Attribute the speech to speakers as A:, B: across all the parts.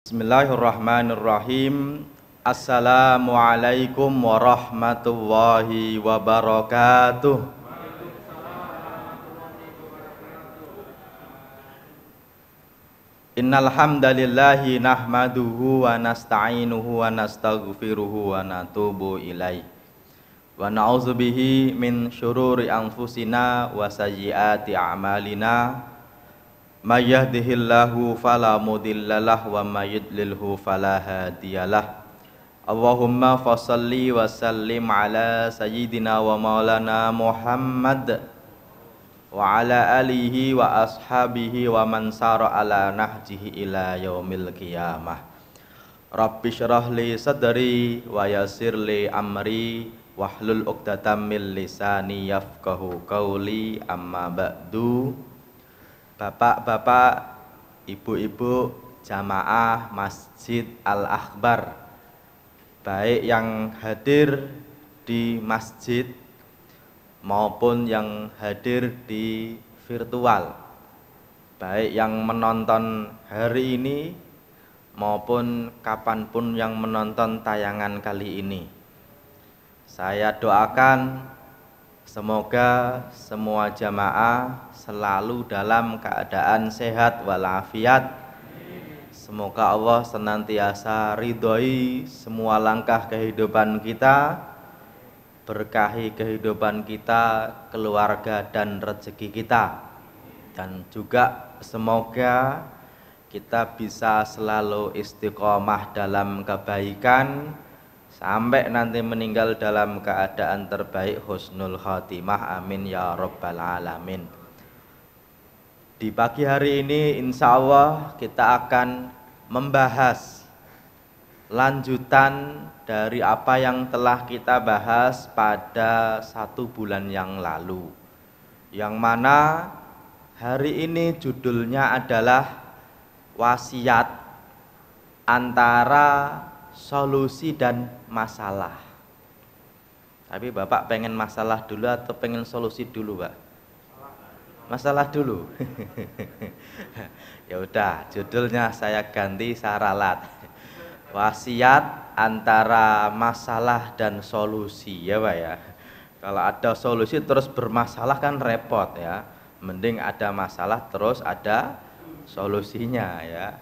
A: Bismillahirrahmanirrahim. Assalamualaikum warahmatullahi wabarakatuh. Innal hamdalillahi nahmaduhu wa nasta'inuhu wa nastaghfiruhu wa natubu ilaih. Wa na'udzubihi min syururi anfusina wa sayyiati a'malina ما يهده الله فلا مضل له وما يضلله فلا هادي له اللهم فصل وسلم على سيدنا ومولانا محمد وعلى آله وأصحابه ومن سار على نهجه إلى يوم القيامة رب اشرح لي صدري ويسر لي أمري واحلل عقدة من لساني يفقه قولي أما بعد bapak-bapak, ibu-ibu, jamaah Masjid Al-Akbar, baik yang hadir di masjid maupun yang hadir di virtual, baik yang menonton hari ini maupun kapanpun yang menonton tayangan kali ini. Saya doakan semoga semua jamaah selalu dalam keadaan sehat walafiat. Semoga Allah senantiasa ridhoi semua langkah kehidupan kita, berkahi kehidupan kita, keluarga dan rezeki kita. Dan juga semoga kita bisa selalu istiqomah dalam kebaikan sampai nanti meninggal dalam keadaan terbaik husnul khatimah amin ya rabbal alamin di pagi hari ini insya Allah kita akan membahas lanjutan dari apa yang telah kita bahas pada satu bulan yang lalu. Yang mana hari ini judulnya adalah wasiat antara solusi dan masalah. Tapi Bapak pengen masalah dulu atau pengen solusi dulu, Pak? masalah dulu. ya udah, judulnya saya ganti saralat. Wasiat antara masalah dan solusi ya Pak ya. Kalau ada solusi terus bermasalah kan repot ya. Mending ada masalah terus ada solusinya ya.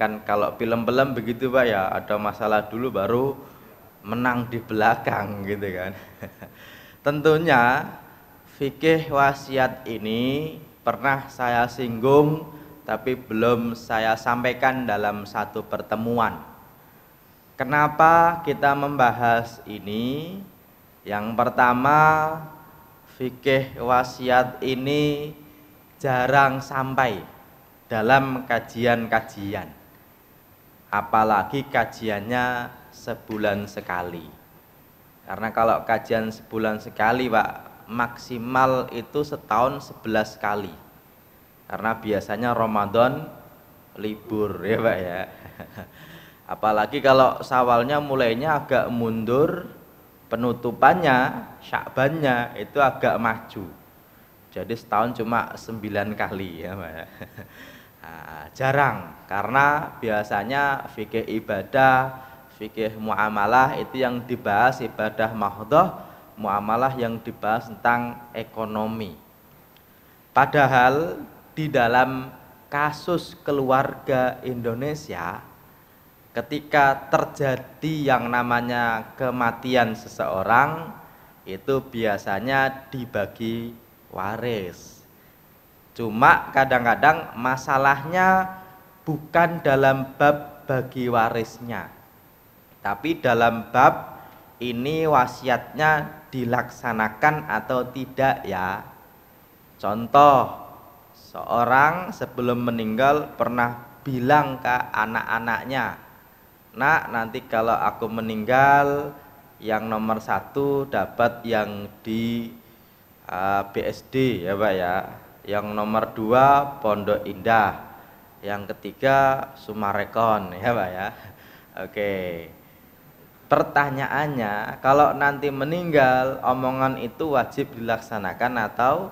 A: Kan kalau film-film begitu Pak ya, ada masalah dulu baru menang di belakang gitu kan. Tentunya Fikih wasiat ini pernah saya singgung tapi belum saya sampaikan dalam satu pertemuan. Kenapa kita membahas ini? Yang pertama, fikih wasiat ini jarang sampai dalam kajian-kajian. Apalagi kajiannya sebulan sekali. Karena kalau kajian sebulan sekali, Pak, maksimal itu setahun sebelas kali karena biasanya Ramadan libur ya Pak ya apalagi kalau sawalnya mulainya agak mundur penutupannya syakbannya itu agak maju jadi setahun cuma sembilan kali ya Pak ya ah, jarang karena biasanya fikih ibadah fikih muamalah itu yang dibahas ibadah mahdoh muamalah yang dibahas tentang ekonomi. Padahal di dalam kasus keluarga Indonesia ketika terjadi yang namanya kematian seseorang itu biasanya dibagi waris. Cuma kadang-kadang masalahnya bukan dalam bab bagi warisnya, tapi dalam bab ini wasiatnya dilaksanakan atau tidak ya contoh seorang sebelum meninggal pernah bilang ke anak-anaknya nak nanti kalau aku meninggal yang nomor satu dapat yang di uh, e, BSD ya pak ya yang nomor dua Pondok Indah yang ketiga Sumarekon ya pak ya oke okay. Pertanyaannya, kalau nanti meninggal, omongan itu wajib dilaksanakan atau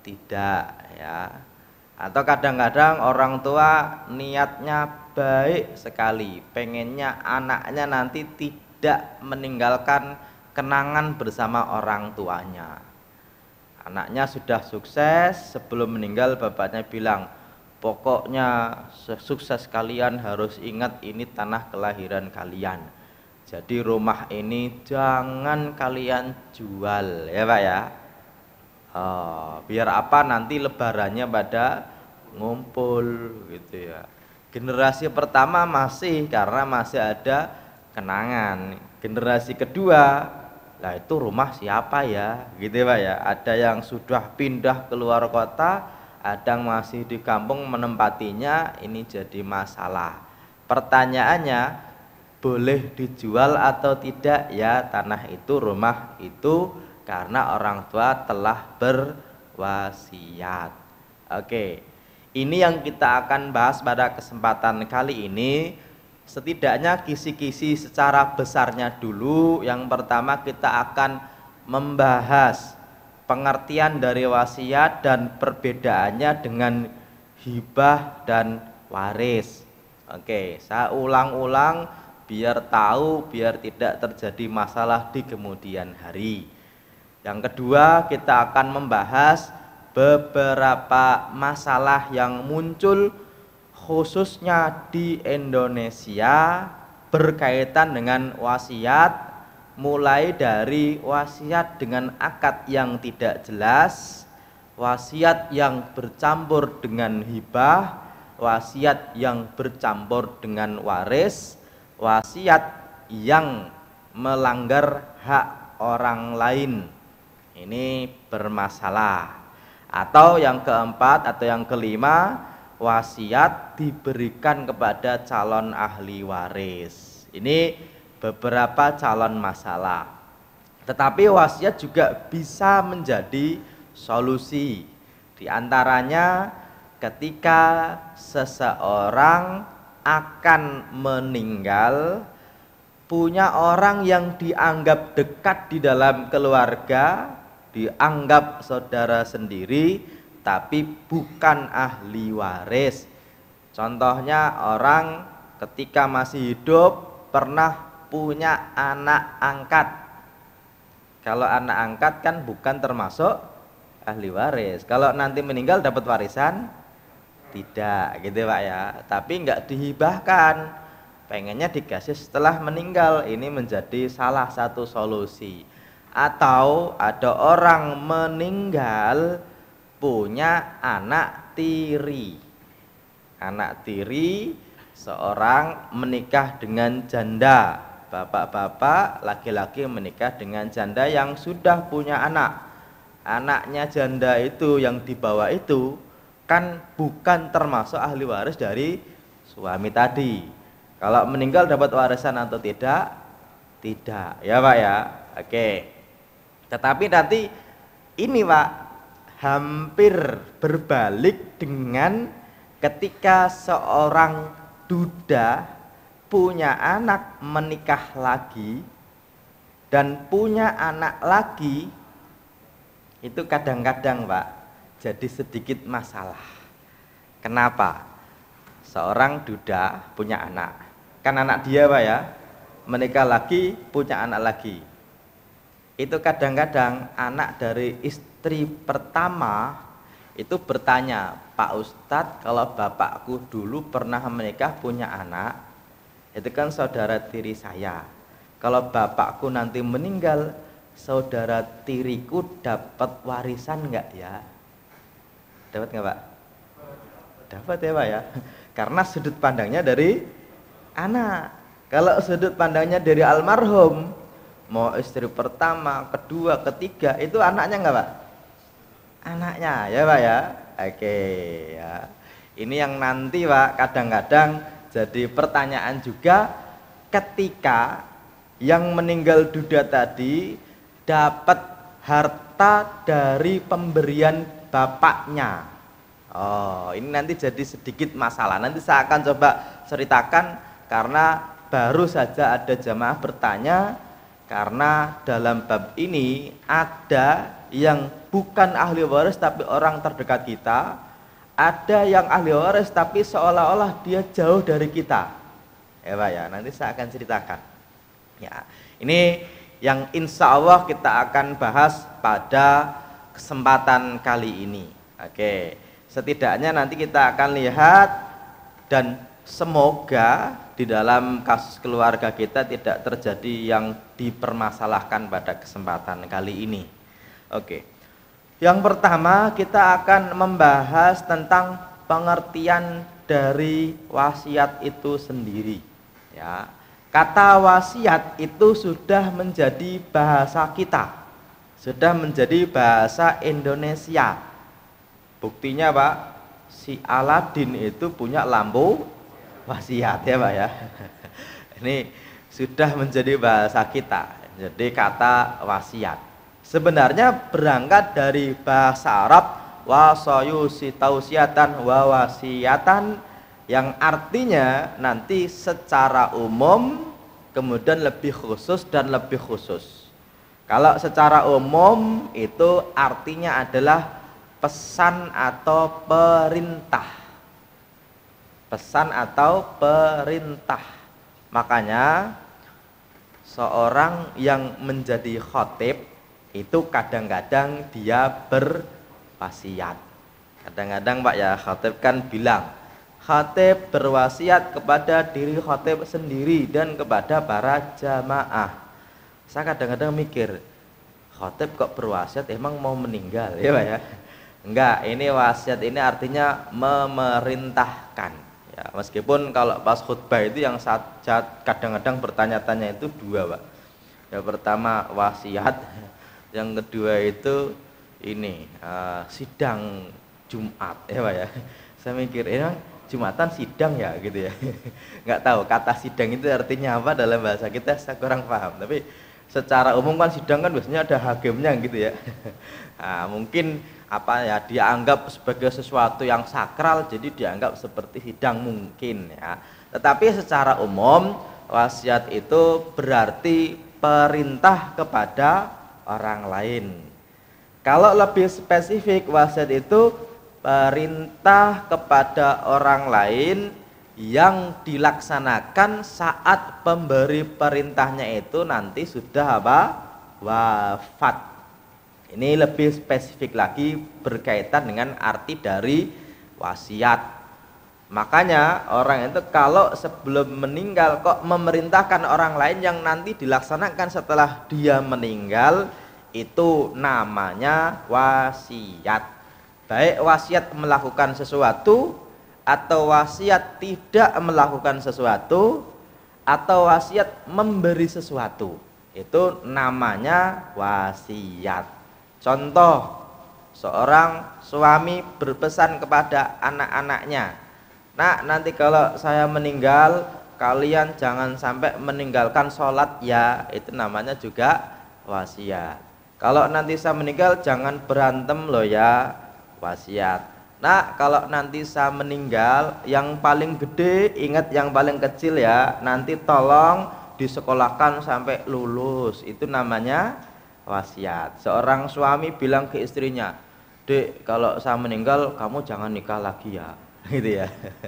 A: tidak ya? Atau kadang-kadang orang tua niatnya baik sekali, pengennya anaknya nanti tidak meninggalkan kenangan bersama orang tuanya. Anaknya sudah sukses, sebelum meninggal bapaknya bilang, pokoknya sukses kalian harus ingat ini tanah kelahiran kalian jadi rumah ini jangan kalian jual ya Pak ya. Oh, biar apa nanti lebarannya pada ngumpul gitu ya. Generasi pertama masih karena masih ada kenangan. Generasi kedua lah itu rumah siapa ya gitu ya Pak ya. Ada yang sudah pindah keluar kota, ada yang masih di kampung menempatinya ini jadi masalah. Pertanyaannya boleh dijual atau tidak ya tanah itu rumah itu karena orang tua telah berwasiat. Oke. Ini yang kita akan bahas pada kesempatan kali ini. Setidaknya kisi-kisi secara besarnya dulu. Yang pertama kita akan membahas pengertian dari wasiat dan perbedaannya dengan hibah dan waris. Oke, saya ulang-ulang biar tahu biar tidak terjadi masalah di kemudian hari. Yang kedua, kita akan membahas beberapa masalah yang muncul khususnya di Indonesia berkaitan dengan wasiat mulai dari wasiat dengan akad yang tidak jelas, wasiat yang bercampur dengan hibah, wasiat yang bercampur dengan waris, wasiat yang melanggar hak orang lain ini bermasalah atau yang keempat atau yang kelima wasiat diberikan kepada calon ahli waris ini beberapa calon masalah tetapi wasiat juga bisa menjadi solusi di antaranya ketika seseorang akan meninggal punya orang yang dianggap dekat di dalam keluarga, dianggap saudara sendiri, tapi bukan ahli waris. Contohnya orang ketika masih hidup pernah punya anak angkat. Kalau anak angkat kan bukan termasuk ahli waris. Kalau nanti meninggal dapat warisan, tidak gitu pak ya tapi nggak dihibahkan pengennya dikasih setelah meninggal ini menjadi salah satu solusi atau ada orang meninggal punya anak tiri anak tiri seorang menikah dengan janda bapak-bapak laki-laki menikah dengan janda yang sudah punya anak anaknya janda itu yang dibawa itu kan bukan termasuk ahli waris dari suami tadi. Kalau meninggal dapat warisan atau tidak? Tidak, ya Pak ya. Oke. Tetapi nanti ini Pak hampir berbalik dengan ketika seorang duda punya anak menikah lagi dan punya anak lagi itu kadang-kadang Pak jadi sedikit masalah. Kenapa? Seorang duda punya anak. Kan anak dia Pak ya, menikah lagi, punya anak lagi. Itu kadang-kadang anak dari istri pertama itu bertanya, Pak Ustadz kalau bapakku dulu pernah menikah punya anak, itu kan saudara tiri saya. Kalau bapakku nanti meninggal, saudara tiriku dapat warisan enggak ya? Dapat nggak Pak? Dapat ya Pak ya. Karena sudut pandangnya dari anak. Kalau sudut pandangnya dari almarhum, mau istri pertama, kedua, ketiga, itu anaknya nggak Pak? Anaknya ya Pak ya. Oke ya. Ini yang nanti Pak kadang-kadang jadi pertanyaan juga ketika yang meninggal duda tadi dapat harta dari pemberian bapaknya. Oh, ini nanti jadi sedikit masalah. Nanti saya akan coba ceritakan karena baru saja ada jamaah bertanya karena dalam bab ini ada yang bukan ahli waris tapi orang terdekat kita, ada yang ahli waris tapi seolah-olah dia jauh dari kita. Ya, ya, nanti saya akan ceritakan. Ya, ini yang insya Allah kita akan bahas pada kesempatan kali ini. Oke, setidaknya nanti kita akan lihat dan semoga di dalam kasus keluarga kita tidak terjadi yang dipermasalahkan pada kesempatan kali ini. Oke. Yang pertama kita akan membahas tentang pengertian dari wasiat itu sendiri. Ya. Kata wasiat itu sudah menjadi bahasa kita sudah menjadi bahasa Indonesia. Buktinya Pak, si Aladin itu punya lampu wasiat ya Pak ya. Ini sudah menjadi bahasa kita. Jadi kata wasiat. Sebenarnya berangkat dari bahasa Arab si tausiatan wa wasiatan yang artinya nanti secara umum kemudian lebih khusus dan lebih khusus kalau secara umum itu artinya adalah pesan atau perintah. Pesan atau perintah. Makanya seorang yang menjadi khotib itu kadang-kadang dia berwasiat. Kadang-kadang Pak ya khotib kan bilang, khotib berwasiat kepada diri khotib sendiri dan kepada para jamaah saya kadang-kadang mikir khotib kok berwasiat emang mau meninggal ya pak ya enggak ini wasiat ini artinya memerintahkan ya meskipun kalau pas khutbah itu yang saat kadang-kadang bertanya-tanya itu dua pak ya pertama wasiat yang kedua itu ini uh, sidang Jumat ya pak ya saya mikir ini eh, Jumatan sidang ya gitu ya nggak tahu kata sidang itu artinya apa dalam bahasa kita saya kurang paham tapi secara umum kan sidang kan biasanya ada hakimnya gitu ya nah, mungkin apa ya dianggap sebagai sesuatu yang sakral jadi dianggap seperti sidang mungkin ya tetapi secara umum wasiat itu berarti perintah kepada orang lain kalau lebih spesifik wasiat itu perintah kepada orang lain yang dilaksanakan saat pemberi perintahnya itu nanti sudah apa wafat ini lebih spesifik lagi berkaitan dengan arti dari wasiat makanya orang itu kalau sebelum meninggal kok memerintahkan orang lain yang nanti dilaksanakan setelah dia meninggal itu namanya wasiat baik wasiat melakukan sesuatu atau wasiat tidak melakukan sesuatu atau wasiat memberi sesuatu itu namanya wasiat contoh seorang suami berpesan kepada anak-anaknya nak nanti kalau saya meninggal kalian jangan sampai meninggalkan sholat ya itu namanya juga wasiat kalau nanti saya meninggal jangan berantem loh ya wasiat Nak, kalau nanti saya meninggal, yang paling gede ingat yang paling kecil ya. Nanti tolong disekolahkan sampai lulus. Itu namanya wasiat. Seorang suami bilang ke istrinya, "Dek, kalau saya meninggal kamu jangan nikah lagi ya." Gitu ya.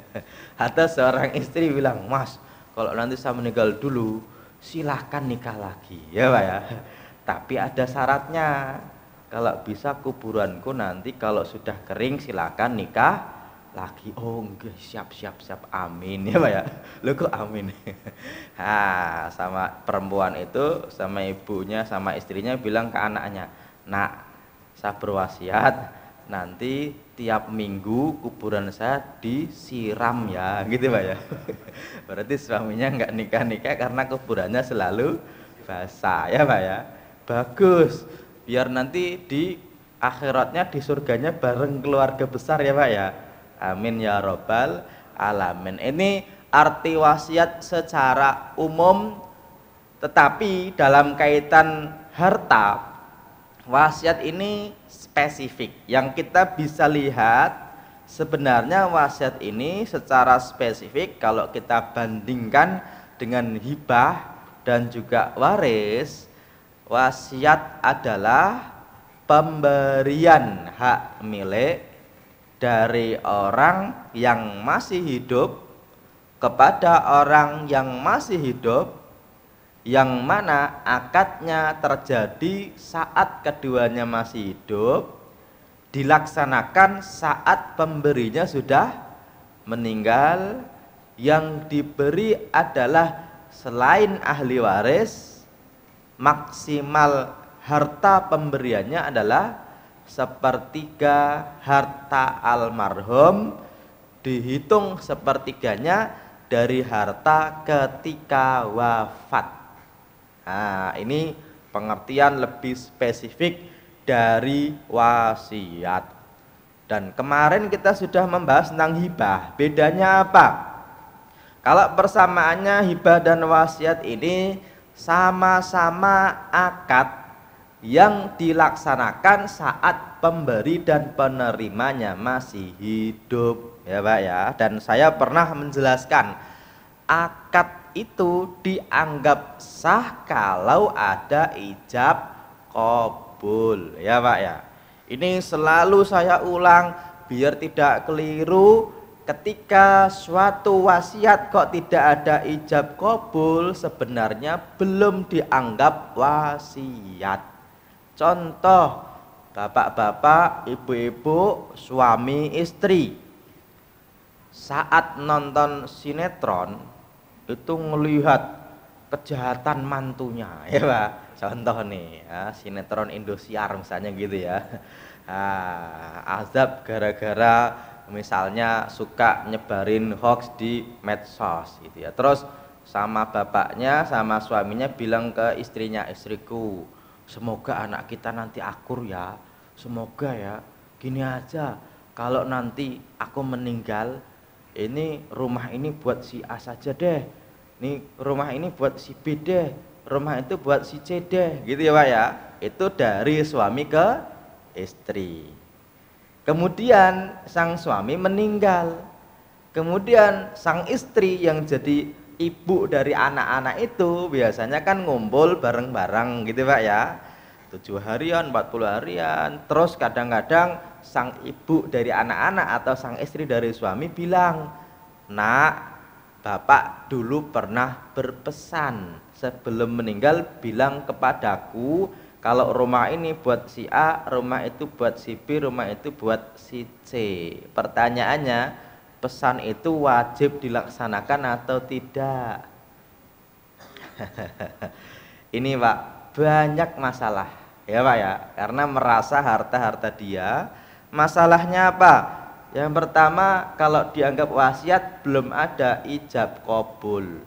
A: Atau seorang istri bilang, "Mas, kalau nanti saya meninggal dulu, silahkan nikah lagi." Ya, Pak ya. Tapi ada syaratnya kalau bisa kuburanku nanti kalau sudah kering silakan nikah lagi oh enggak siap siap siap amin ya pak ya lu kok amin ha ah, sama perempuan itu sama ibunya sama istrinya bilang ke anaknya nak saya berwasiat nanti tiap minggu kuburan saya disiram ya gitu pak ya berarti suaminya nggak nikah nikah karena kuburannya selalu basah ya pak ya bagus biar nanti di akhiratnya di surganya bareng keluarga besar ya Pak ya amin ya robbal alamin ini arti wasiat secara umum tetapi dalam kaitan harta wasiat ini spesifik yang kita bisa lihat sebenarnya wasiat ini secara spesifik kalau kita bandingkan dengan hibah dan juga waris Wasiat adalah pemberian hak milik dari orang yang masih hidup kepada orang yang masih hidup yang mana akadnya terjadi saat keduanya masih hidup dilaksanakan saat pemberinya sudah meninggal yang diberi adalah selain ahli waris maksimal harta pemberiannya adalah sepertiga harta almarhum dihitung sepertiganya dari harta ketika wafat. Nah, ini pengertian lebih spesifik dari wasiat. Dan kemarin kita sudah membahas tentang hibah. Bedanya apa? Kalau persamaannya hibah dan wasiat ini sama-sama akad yang dilaksanakan saat pemberi dan penerimanya masih hidup ya Pak ya dan saya pernah menjelaskan akad itu dianggap sah kalau ada ijab kabul ya Pak ya ini selalu saya ulang biar tidak keliru ketika suatu wasiat kok tidak ada ijab kabul sebenarnya belum dianggap wasiat contoh bapak-bapak ibu-ibu suami istri saat nonton sinetron itu melihat kejahatan mantunya ya pak contoh nih ya, sinetron Indosiar misalnya gitu ya ah, azab gara-gara misalnya suka nyebarin hoax di medsos gitu ya terus sama bapaknya sama suaminya bilang ke istrinya istriku semoga anak kita nanti akur ya semoga ya gini aja kalau nanti aku meninggal ini rumah ini buat si A saja deh ini rumah ini buat si B deh rumah itu buat si C deh gitu ya Pak ya itu dari suami ke istri Kemudian sang suami meninggal. Kemudian sang istri yang jadi ibu dari anak-anak itu biasanya kan ngumpul bareng-bareng gitu Pak ya. 7 harian, 40 harian, terus kadang-kadang sang ibu dari anak-anak atau sang istri dari suami bilang, "Nak, Bapak dulu pernah berpesan sebelum meninggal bilang kepadaku kalau rumah ini buat si A, rumah itu buat si B, rumah itu buat si C. Pertanyaannya, pesan itu wajib dilaksanakan atau tidak? ini Pak, banyak masalah. Ya Pak ya, karena merasa harta-harta dia. Masalahnya apa? Yang pertama, kalau dianggap wasiat belum ada ijab kobul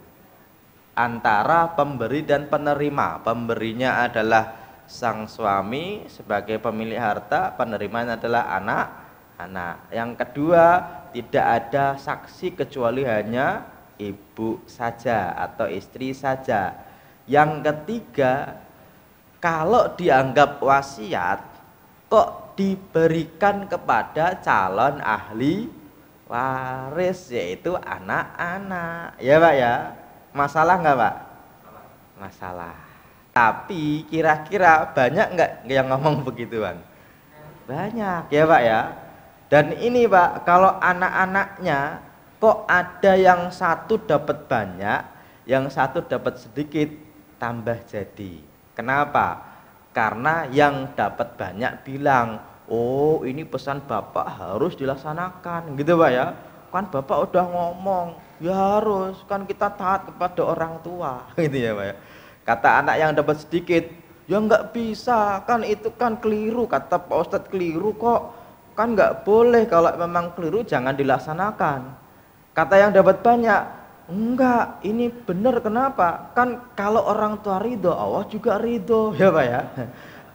A: antara pemberi dan penerima. Pemberinya adalah sang suami sebagai pemilik harta, penerimaan adalah anak-anak. Yang kedua, tidak ada saksi kecuali hanya ibu saja atau istri saja. Yang ketiga, kalau dianggap wasiat kok diberikan kepada calon ahli waris yaitu anak-anak. Ya, Pak ya. Masalah nggak Pak? Masalah tapi kira-kira banyak nggak yang ngomong begitu bang? Banyak ya Pak ya. Dan ini Pak, kalau anak-anaknya kok ada yang satu dapat banyak, yang satu dapat sedikit, tambah jadi. Kenapa? Karena yang dapat banyak bilang, oh ini pesan Bapak harus dilaksanakan, gitu Pak ya. Kan Bapak udah ngomong, ya harus, kan kita taat kepada orang tua, gitu ya Pak ya. Kata anak yang dapat sedikit, ya nggak bisa, kan itu kan keliru, kata Pak Ustadz keliru kok. Kan nggak boleh kalau memang keliru jangan dilaksanakan. Kata yang dapat banyak, enggak, ini benar kenapa? Kan kalau orang tua ridho, Allah juga ridho, ya Pak ya.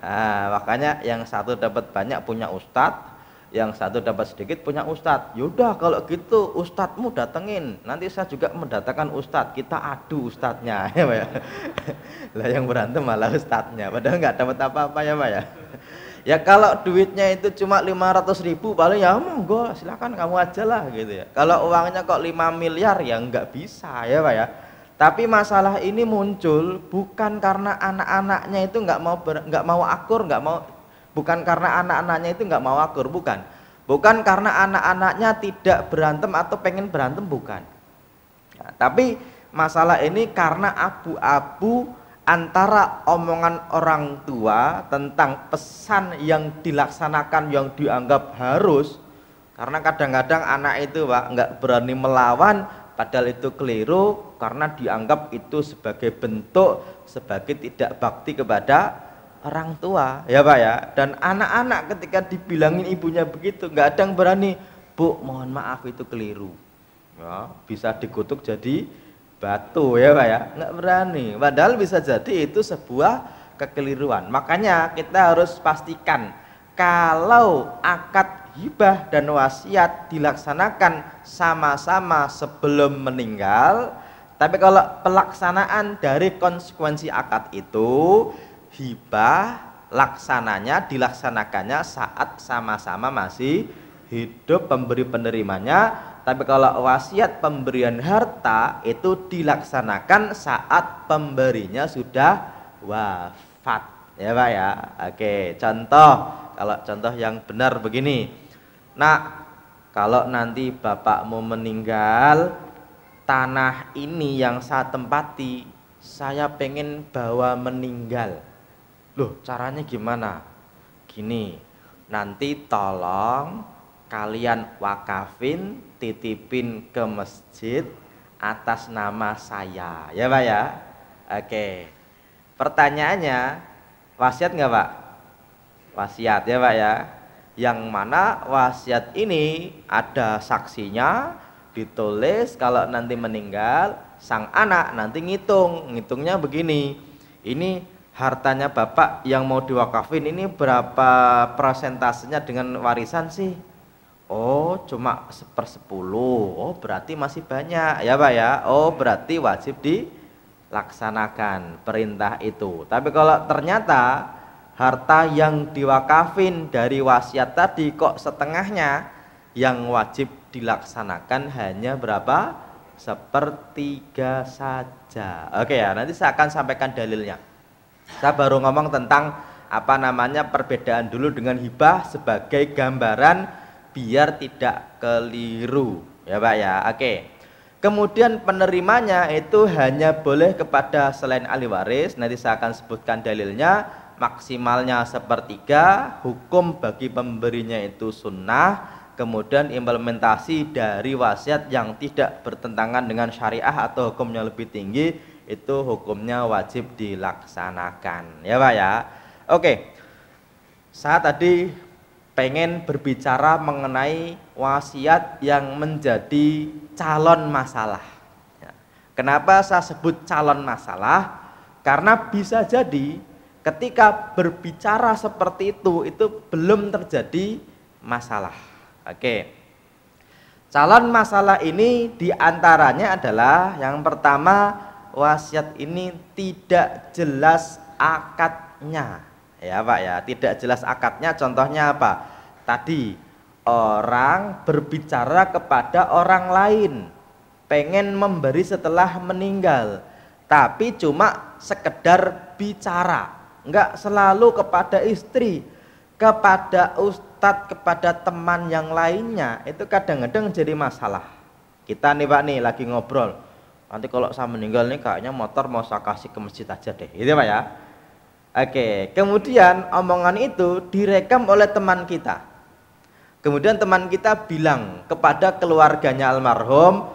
A: Nah, makanya yang satu dapat banyak punya ustadz, yang satu dapat sedikit punya ustadz yaudah kalau gitu ustadzmu datengin nanti saya juga mendatangkan Ustad, kita adu Ustadnya. ya pak ya lah yang berantem malah Ustadnya. padahal nggak dapat apa-apa ya pak ya ya kalau duitnya itu cuma lima ratus ribu paling ya, ya monggo silakan kamu aja lah gitu ya kalau uangnya kok lima miliar ya nggak bisa ya pak ya tapi masalah ini muncul bukan karena anak-anaknya itu nggak mau ber, nggak mau akur nggak mau bukan karena anak-anaknya itu nggak mau akur, bukan. Bukan karena anak-anaknya tidak berantem atau pengen berantem, bukan. Ya, tapi masalah ini karena abu-abu antara omongan orang tua tentang pesan yang dilaksanakan yang dianggap harus karena kadang-kadang anak itu pak nggak berani melawan padahal itu keliru karena dianggap itu sebagai bentuk sebagai tidak bakti kepada orang tua ya pak ya dan anak-anak ketika dibilangin ibunya begitu nggak ada yang berani bu mohon maaf itu keliru ya, bisa dikutuk jadi batu ya pak ya nggak berani padahal bisa jadi itu sebuah kekeliruan makanya kita harus pastikan kalau akad hibah dan wasiat dilaksanakan sama-sama sebelum meninggal tapi kalau pelaksanaan dari konsekuensi akad itu hibah laksananya dilaksanakannya saat sama-sama masih hidup pemberi penerimanya tapi kalau wasiat pemberian harta itu dilaksanakan saat pemberinya sudah wafat ya Pak ya oke contoh kalau contoh yang benar begini nah kalau nanti bapakmu meninggal tanah ini yang saya tempati saya pengen bawa meninggal Loh, caranya gimana? Gini, nanti tolong kalian wakafin, titipin ke masjid atas nama saya. Ya Pak ya? Oke. Pertanyaannya, wasiat nggak Pak? Wasiat ya Pak ya? Yang mana wasiat ini ada saksinya, ditulis kalau nanti meninggal sang anak nanti ngitung ngitungnya begini ini hartanya bapak yang mau diwakafin ini berapa persentasenya dengan warisan sih? Oh, cuma sepersepuluh. Oh, berarti masih banyak ya, Pak ya. Oh, berarti wajib dilaksanakan perintah itu. Tapi kalau ternyata harta yang diwakafin dari wasiat tadi kok setengahnya yang wajib dilaksanakan hanya berapa? Sepertiga saja. Oke ya, nanti saya akan sampaikan dalilnya. Saya baru ngomong tentang apa namanya perbedaan dulu dengan hibah sebagai gambaran biar tidak keliru ya Pak ya. Oke. Kemudian penerimanya itu hanya boleh kepada selain ahli waris. Nanti saya akan sebutkan dalilnya maksimalnya sepertiga hukum bagi pemberinya itu sunnah kemudian implementasi dari wasiat yang tidak bertentangan dengan syariah atau hukumnya lebih tinggi itu hukumnya wajib dilaksanakan ya Pak ya oke saya tadi pengen berbicara mengenai wasiat yang menjadi calon masalah ya. kenapa saya sebut calon masalah karena bisa jadi ketika berbicara seperti itu itu belum terjadi masalah oke calon masalah ini diantaranya adalah yang pertama wasiat ini tidak jelas akadnya ya Pak ya tidak jelas akadnya contohnya apa tadi orang berbicara kepada orang lain pengen memberi setelah meninggal tapi cuma sekedar bicara enggak selalu kepada istri kepada ustadz kepada teman yang lainnya itu kadang-kadang jadi masalah kita nih Pak nih lagi ngobrol nanti kalau saya meninggal nih kayaknya motor mau saya kasih ke masjid aja deh gitu pak ya oke kemudian omongan itu direkam oleh teman kita kemudian teman kita bilang kepada keluarganya almarhum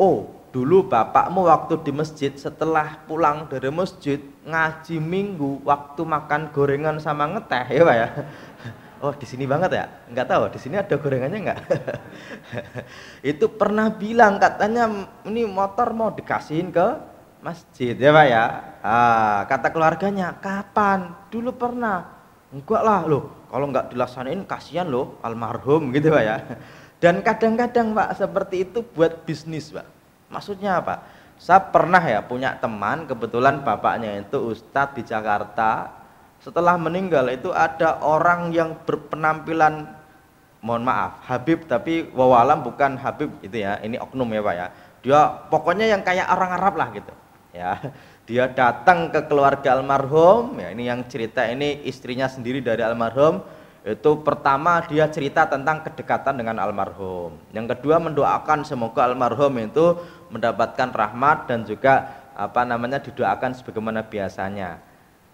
A: oh dulu bapakmu waktu di masjid setelah pulang dari masjid ngaji minggu waktu makan gorengan sama ngeteh ya pak ya Oh, di sini banget ya? Enggak tahu, di sini ada gorengannya enggak? itu pernah bilang katanya ini motor mau dikasihin ke masjid ya Pak ya. Ah, kata keluarganya, "Kapan? Dulu pernah." Enggak lah, loh. Kalau enggak dilaksanain kasihan loh almarhum gitu Pak ya. Dan kadang-kadang Pak seperti itu buat bisnis Pak. Maksudnya apa? Saya pernah ya punya teman kebetulan bapaknya itu ustadz di Jakarta setelah meninggal itu ada orang yang berpenampilan mohon maaf Habib tapi wawalam bukan Habib itu ya ini oknum ya pak ya dia pokoknya yang kayak orang Arab lah gitu ya dia datang ke keluarga almarhum ya ini yang cerita ini istrinya sendiri dari almarhum itu pertama dia cerita tentang kedekatan dengan almarhum yang kedua mendoakan semoga almarhum itu mendapatkan rahmat dan juga apa namanya didoakan sebagaimana biasanya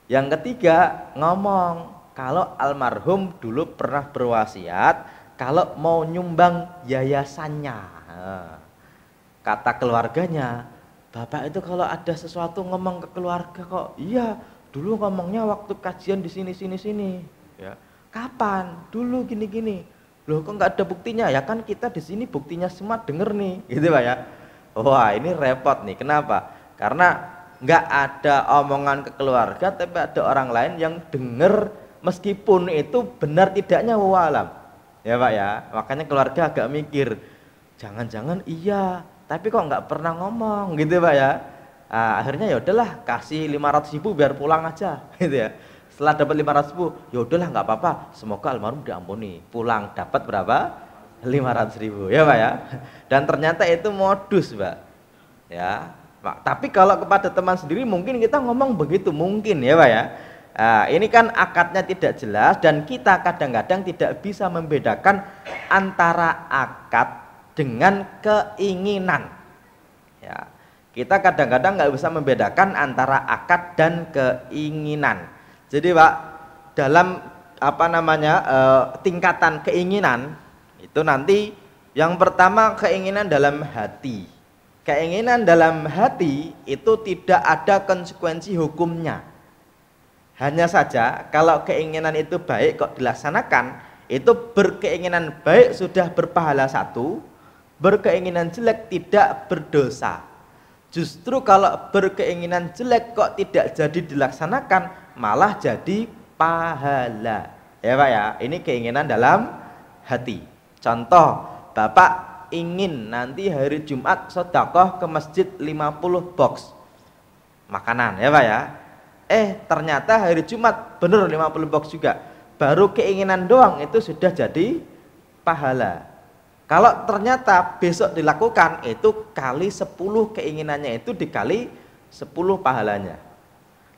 A: yang ketiga, ngomong kalau almarhum dulu pernah berwasiat kalau mau nyumbang yayasannya. Nah, kata keluarganya, Bapak itu kalau ada sesuatu ngomong ke keluarga kok, iya dulu ngomongnya waktu kajian di sini sini sini. Ya. Kapan? Dulu gini-gini. Loh kok nggak ada buktinya? Ya kan kita di sini buktinya semua denger nih, gitu Pak ya. Wah, ini repot nih. Kenapa? Karena nggak ada omongan ke keluarga tapi ada orang lain yang dengar meskipun itu benar tidaknya walam ya pak ya makanya keluarga agak mikir jangan-jangan iya tapi kok nggak pernah ngomong gitu pak ya nah, akhirnya ya udahlah kasih ratus ribu biar pulang aja gitu ya setelah dapat lima ratus ribu ya udahlah nggak apa-apa semoga almarhum diampuni pulang dapat berapa lima ratus ribu ya pak ya dan ternyata itu modus pak ya Pak, tapi kalau kepada teman sendiri mungkin kita ngomong begitu mungkin ya Pak ya. Nah, ini kan akadnya tidak jelas dan kita kadang-kadang tidak bisa membedakan antara akad dengan keinginan. Ya, kita kadang-kadang nggak bisa membedakan antara akad dan keinginan. Jadi Pak, dalam apa namanya e, tingkatan keinginan itu nanti yang pertama keinginan dalam hati Keinginan dalam hati itu tidak ada konsekuensi hukumnya. Hanya saja kalau keinginan itu baik kok dilaksanakan, itu berkeinginan baik sudah berpahala satu, berkeinginan jelek tidak berdosa. Justru kalau berkeinginan jelek kok tidak jadi dilaksanakan, malah jadi pahala. Ya Pak ya, ini keinginan dalam hati. Contoh, Bapak ingin nanti hari Jumat sodakoh ke masjid 50 box makanan ya Pak ya eh ternyata hari Jumat bener 50 box juga baru keinginan doang itu sudah jadi pahala kalau ternyata besok dilakukan itu kali 10 keinginannya itu dikali 10 pahalanya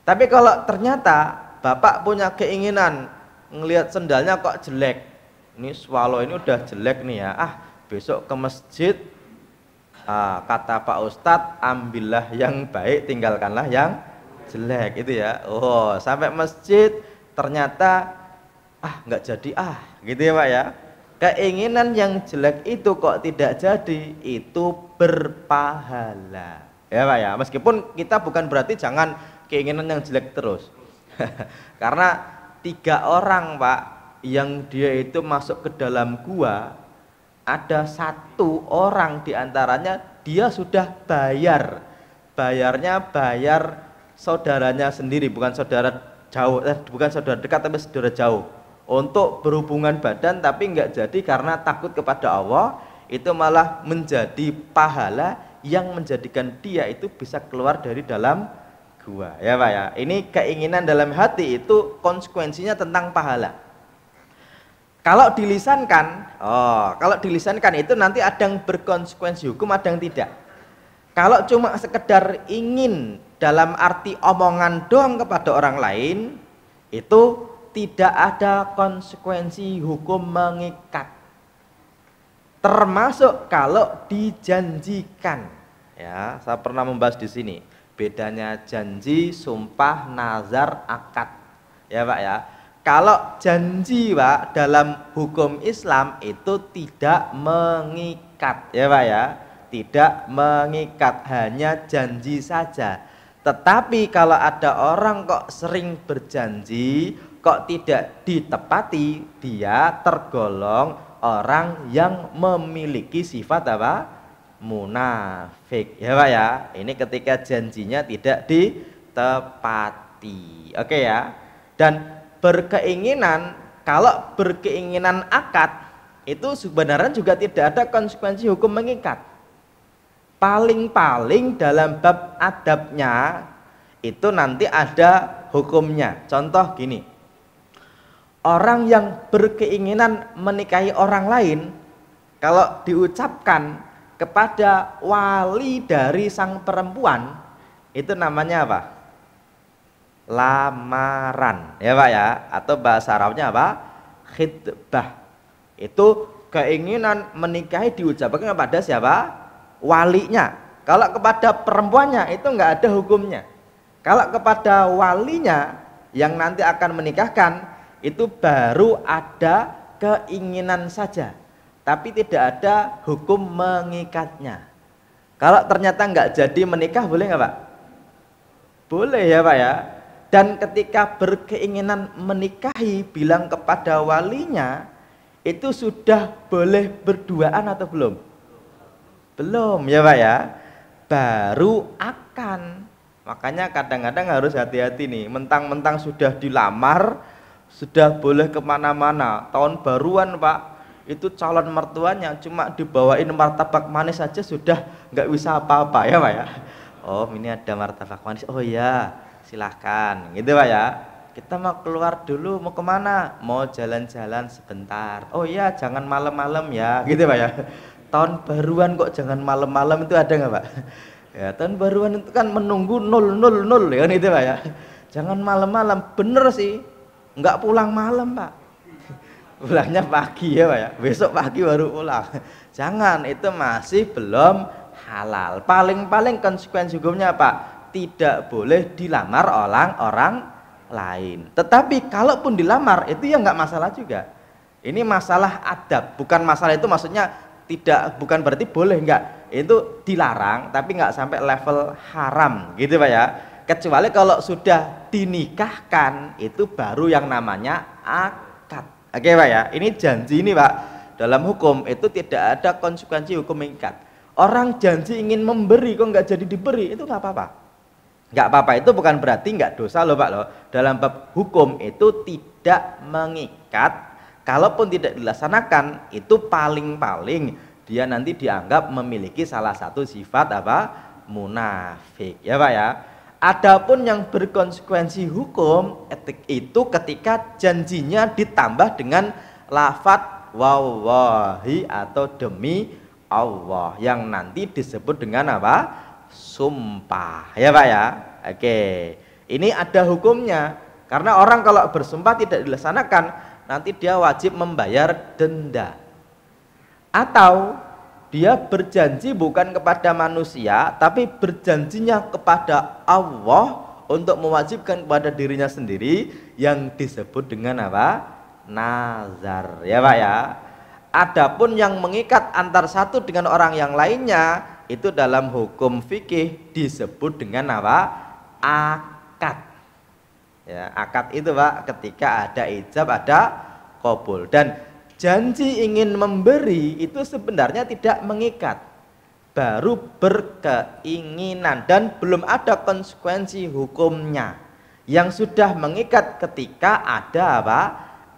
A: tapi kalau ternyata Bapak punya keinginan ngelihat sendalnya kok jelek ini swallow ini udah jelek nih ya ah besok ke masjid uh, kata Pak Ustadz ambillah yang baik tinggalkanlah yang jelek itu ya oh sampai masjid ternyata ah nggak jadi ah gitu ya pak ya keinginan yang jelek itu kok tidak jadi itu berpahala ya pak ya meskipun kita bukan berarti jangan keinginan yang jelek terus karena tiga orang pak yang dia itu masuk ke dalam gua ada satu orang diantaranya dia sudah bayar bayarnya bayar saudaranya sendiri bukan saudara jauh eh, bukan saudara dekat tapi saudara jauh untuk berhubungan badan tapi nggak jadi karena takut kepada Allah itu malah menjadi pahala yang menjadikan dia itu bisa keluar dari dalam gua ya pak ya ini keinginan dalam hati itu konsekuensinya tentang pahala kalau dilisankan, oh, kalau dilisankan itu nanti ada yang berkonsekuensi hukum, ada yang tidak. Kalau cuma sekedar ingin dalam arti omongan doang kepada orang lain, itu tidak ada konsekuensi hukum mengikat. Termasuk kalau dijanjikan. Ya, saya pernah membahas di sini bedanya janji, sumpah, nazar, akad. Ya, Pak ya. Kalau janji Pak dalam hukum Islam itu tidak mengikat ya Pak ya. Tidak mengikat, hanya janji saja. Tetapi kalau ada orang kok sering berjanji, kok tidak ditepati, dia tergolong orang yang memiliki sifat apa? munafik ya Pak ya ini ketika janjinya tidak ditepati oke ya dan berkeinginan kalau berkeinginan akad itu sebenarnya juga tidak ada konsekuensi hukum mengikat paling-paling dalam bab adabnya itu nanti ada hukumnya contoh gini orang yang berkeinginan menikahi orang lain kalau diucapkan kepada wali dari sang perempuan itu namanya apa? lamaran ya Pak ya atau bahasa Arabnya apa khidbah itu keinginan menikahi diucapkan kepada siapa walinya kalau kepada perempuannya itu nggak ada hukumnya kalau kepada walinya yang nanti akan menikahkan itu baru ada keinginan saja tapi tidak ada hukum mengikatnya kalau ternyata nggak jadi menikah boleh nggak Pak? Boleh ya Pak ya dan ketika berkeinginan menikahi bilang kepada walinya itu sudah boleh berduaan atau belum? Belum ya Pak ya. Baru akan. Makanya kadang-kadang harus hati-hati nih. Mentang-mentang sudah dilamar, sudah boleh kemana-mana. Tahun baruan Pak, itu calon mertuanya cuma dibawain martabak manis saja sudah nggak bisa apa-apa ya Pak ya. Oh ini ada martabak manis. Oh ya silahkan gitu pak ya kita mau keluar dulu mau kemana mau jalan-jalan sebentar oh iya jangan malam-malam ya gitu pak ya tahun baruan kok jangan malam-malam itu ada nggak pak ya tahun baruan itu kan menunggu nol nol nol ya kan, gitu itu pak ya jangan malam-malam bener sih nggak pulang malam pak pulangnya pagi ya pak ya besok pagi baru pulang jangan itu masih belum halal paling-paling konsekuensi hukumnya pak tidak boleh dilamar orang orang lain. Tetapi kalaupun dilamar itu ya nggak masalah juga. Ini masalah adab, bukan masalah itu maksudnya tidak bukan berarti boleh nggak itu dilarang tapi nggak sampai level haram gitu pak ya kecuali kalau sudah dinikahkan itu baru yang namanya akad oke pak ya ini janji ini pak dalam hukum itu tidak ada konsekuensi hukum mengikat orang janji ingin memberi kok nggak jadi diberi itu nggak apa-apa Enggak apa-apa itu bukan berarti enggak dosa loh Pak loh. Dalam bab hukum itu tidak mengikat kalaupun tidak dilaksanakan itu paling-paling dia nanti dianggap memiliki salah satu sifat apa? munafik. Ya Pak ya. Adapun yang berkonsekuensi hukum etik itu ketika janjinya ditambah dengan lafat wawahi atau demi Allah yang nanti disebut dengan apa? sumpah. Ya Pak ya? Oke. Ini ada hukumnya. Karena orang kalau bersumpah tidak dilaksanakan, nanti dia wajib membayar denda. Atau dia berjanji bukan kepada manusia, tapi berjanjinya kepada Allah untuk mewajibkan kepada dirinya sendiri yang disebut dengan apa? Nazar. Ya Pak ya. Adapun yang mengikat antar satu dengan orang yang lainnya itu dalam hukum fikih disebut dengan apa? Akad. Ya, akad itu Pak ketika ada ijab ada kobol dan janji ingin memberi itu sebenarnya tidak mengikat baru berkeinginan dan belum ada konsekuensi hukumnya yang sudah mengikat ketika ada apa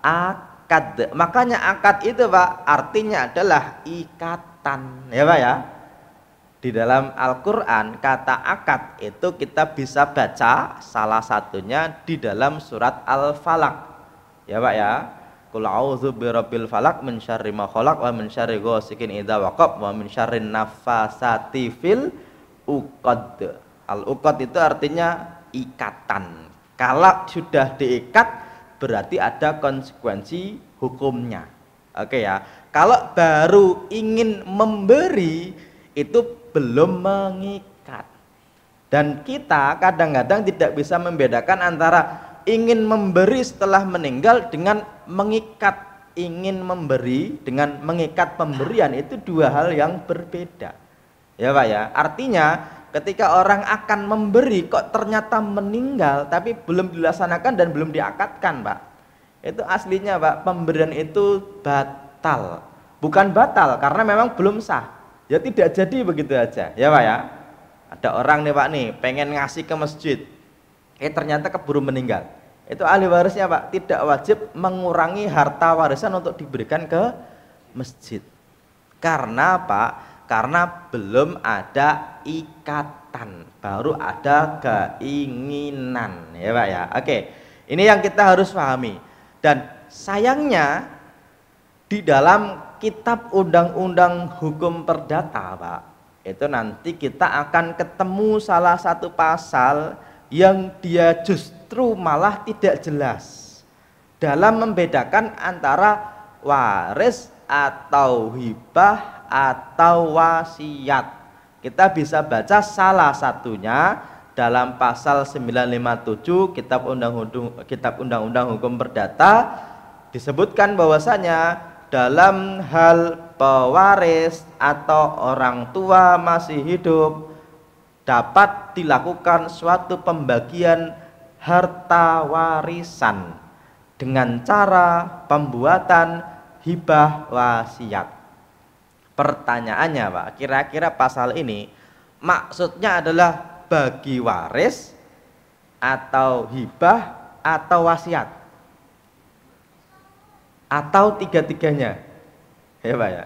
A: akad makanya akad itu pak artinya adalah ikatan ya pak ya di dalam Al-Quran kata akad itu kita bisa baca salah satunya di dalam surat Al-Falak ya Pak ya Kul a'udzu birabbil falak min syarri ma khalaq wa min syarri ghasikin idza waqab wa min syarri nafasati fil uqad Al-uqad itu artinya ikatan kalau sudah diikat berarti ada konsekuensi hukumnya oke ya kalau baru ingin memberi itu belum mengikat. Dan kita kadang-kadang tidak bisa membedakan antara ingin memberi setelah meninggal dengan mengikat ingin memberi dengan mengikat pemberian itu dua hal yang berbeda. Ya Pak ya. Artinya ketika orang akan memberi kok ternyata meninggal tapi belum dilaksanakan dan belum diakatkan, Pak. Itu aslinya, Pak, pemberian itu batal. Bukan batal karena memang belum sah ya tidak jadi begitu aja ya Pak ya ada orang nih Pak nih pengen ngasih ke masjid eh ternyata keburu meninggal itu ahli warisnya Pak tidak wajib mengurangi harta warisan untuk diberikan ke masjid karena Pak karena belum ada ikatan baru ada keinginan ya Pak ya oke ini yang kita harus pahami dan sayangnya di dalam kitab undang-undang hukum perdata Pak itu nanti kita akan ketemu salah satu pasal yang dia justru malah tidak jelas dalam membedakan antara waris atau hibah atau wasiat kita bisa baca salah satunya dalam pasal 957 kitab undang-undang kitab undang-undang hukum perdata disebutkan bahwasanya dalam hal pewaris atau orang tua masih hidup dapat dilakukan suatu pembagian harta warisan dengan cara pembuatan hibah wasiat. Pertanyaannya, Pak, kira-kira pasal ini maksudnya adalah bagi waris atau hibah atau wasiat? atau tiga-tiganya ya Pak ya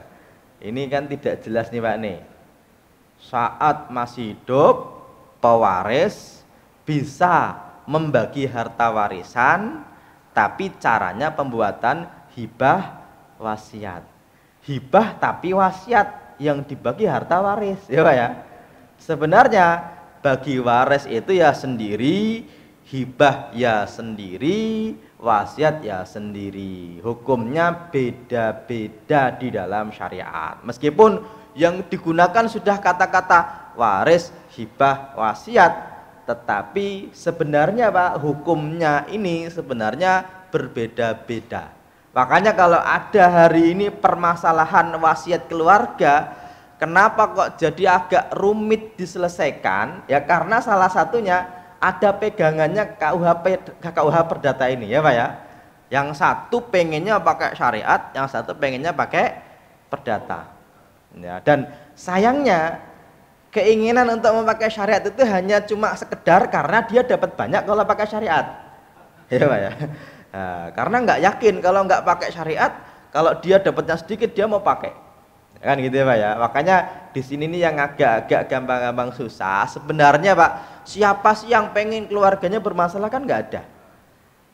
A: ini kan tidak jelas nih Pak nih saat masih hidup pewaris bisa membagi harta warisan tapi caranya pembuatan hibah wasiat hibah tapi wasiat yang dibagi harta waris ya Pak ya sebenarnya bagi waris itu ya sendiri hibah ya sendiri wasiat ya sendiri hukumnya beda-beda di dalam syariat meskipun yang digunakan sudah kata-kata waris hibah wasiat tetapi sebenarnya Pak hukumnya ini sebenarnya berbeda-beda makanya kalau ada hari ini permasalahan wasiat keluarga kenapa kok jadi agak rumit diselesaikan ya karena salah satunya ada pegangannya KUHP KUH perdata ini ya Pak ya. Yang satu pengennya pakai syariat, yang satu pengennya pakai perdata. Ya, dan sayangnya keinginan untuk memakai syariat itu hanya cuma sekedar karena dia dapat banyak kalau pakai syariat. Ya Pak ya. Nah, karena nggak yakin kalau nggak pakai syariat, kalau dia dapatnya sedikit dia mau pakai kan gitu ya pak ya makanya di sini nih yang agak-agak gampang-gampang susah sebenarnya pak Siapa sih yang pengen keluarganya bermasalah kan nggak ada.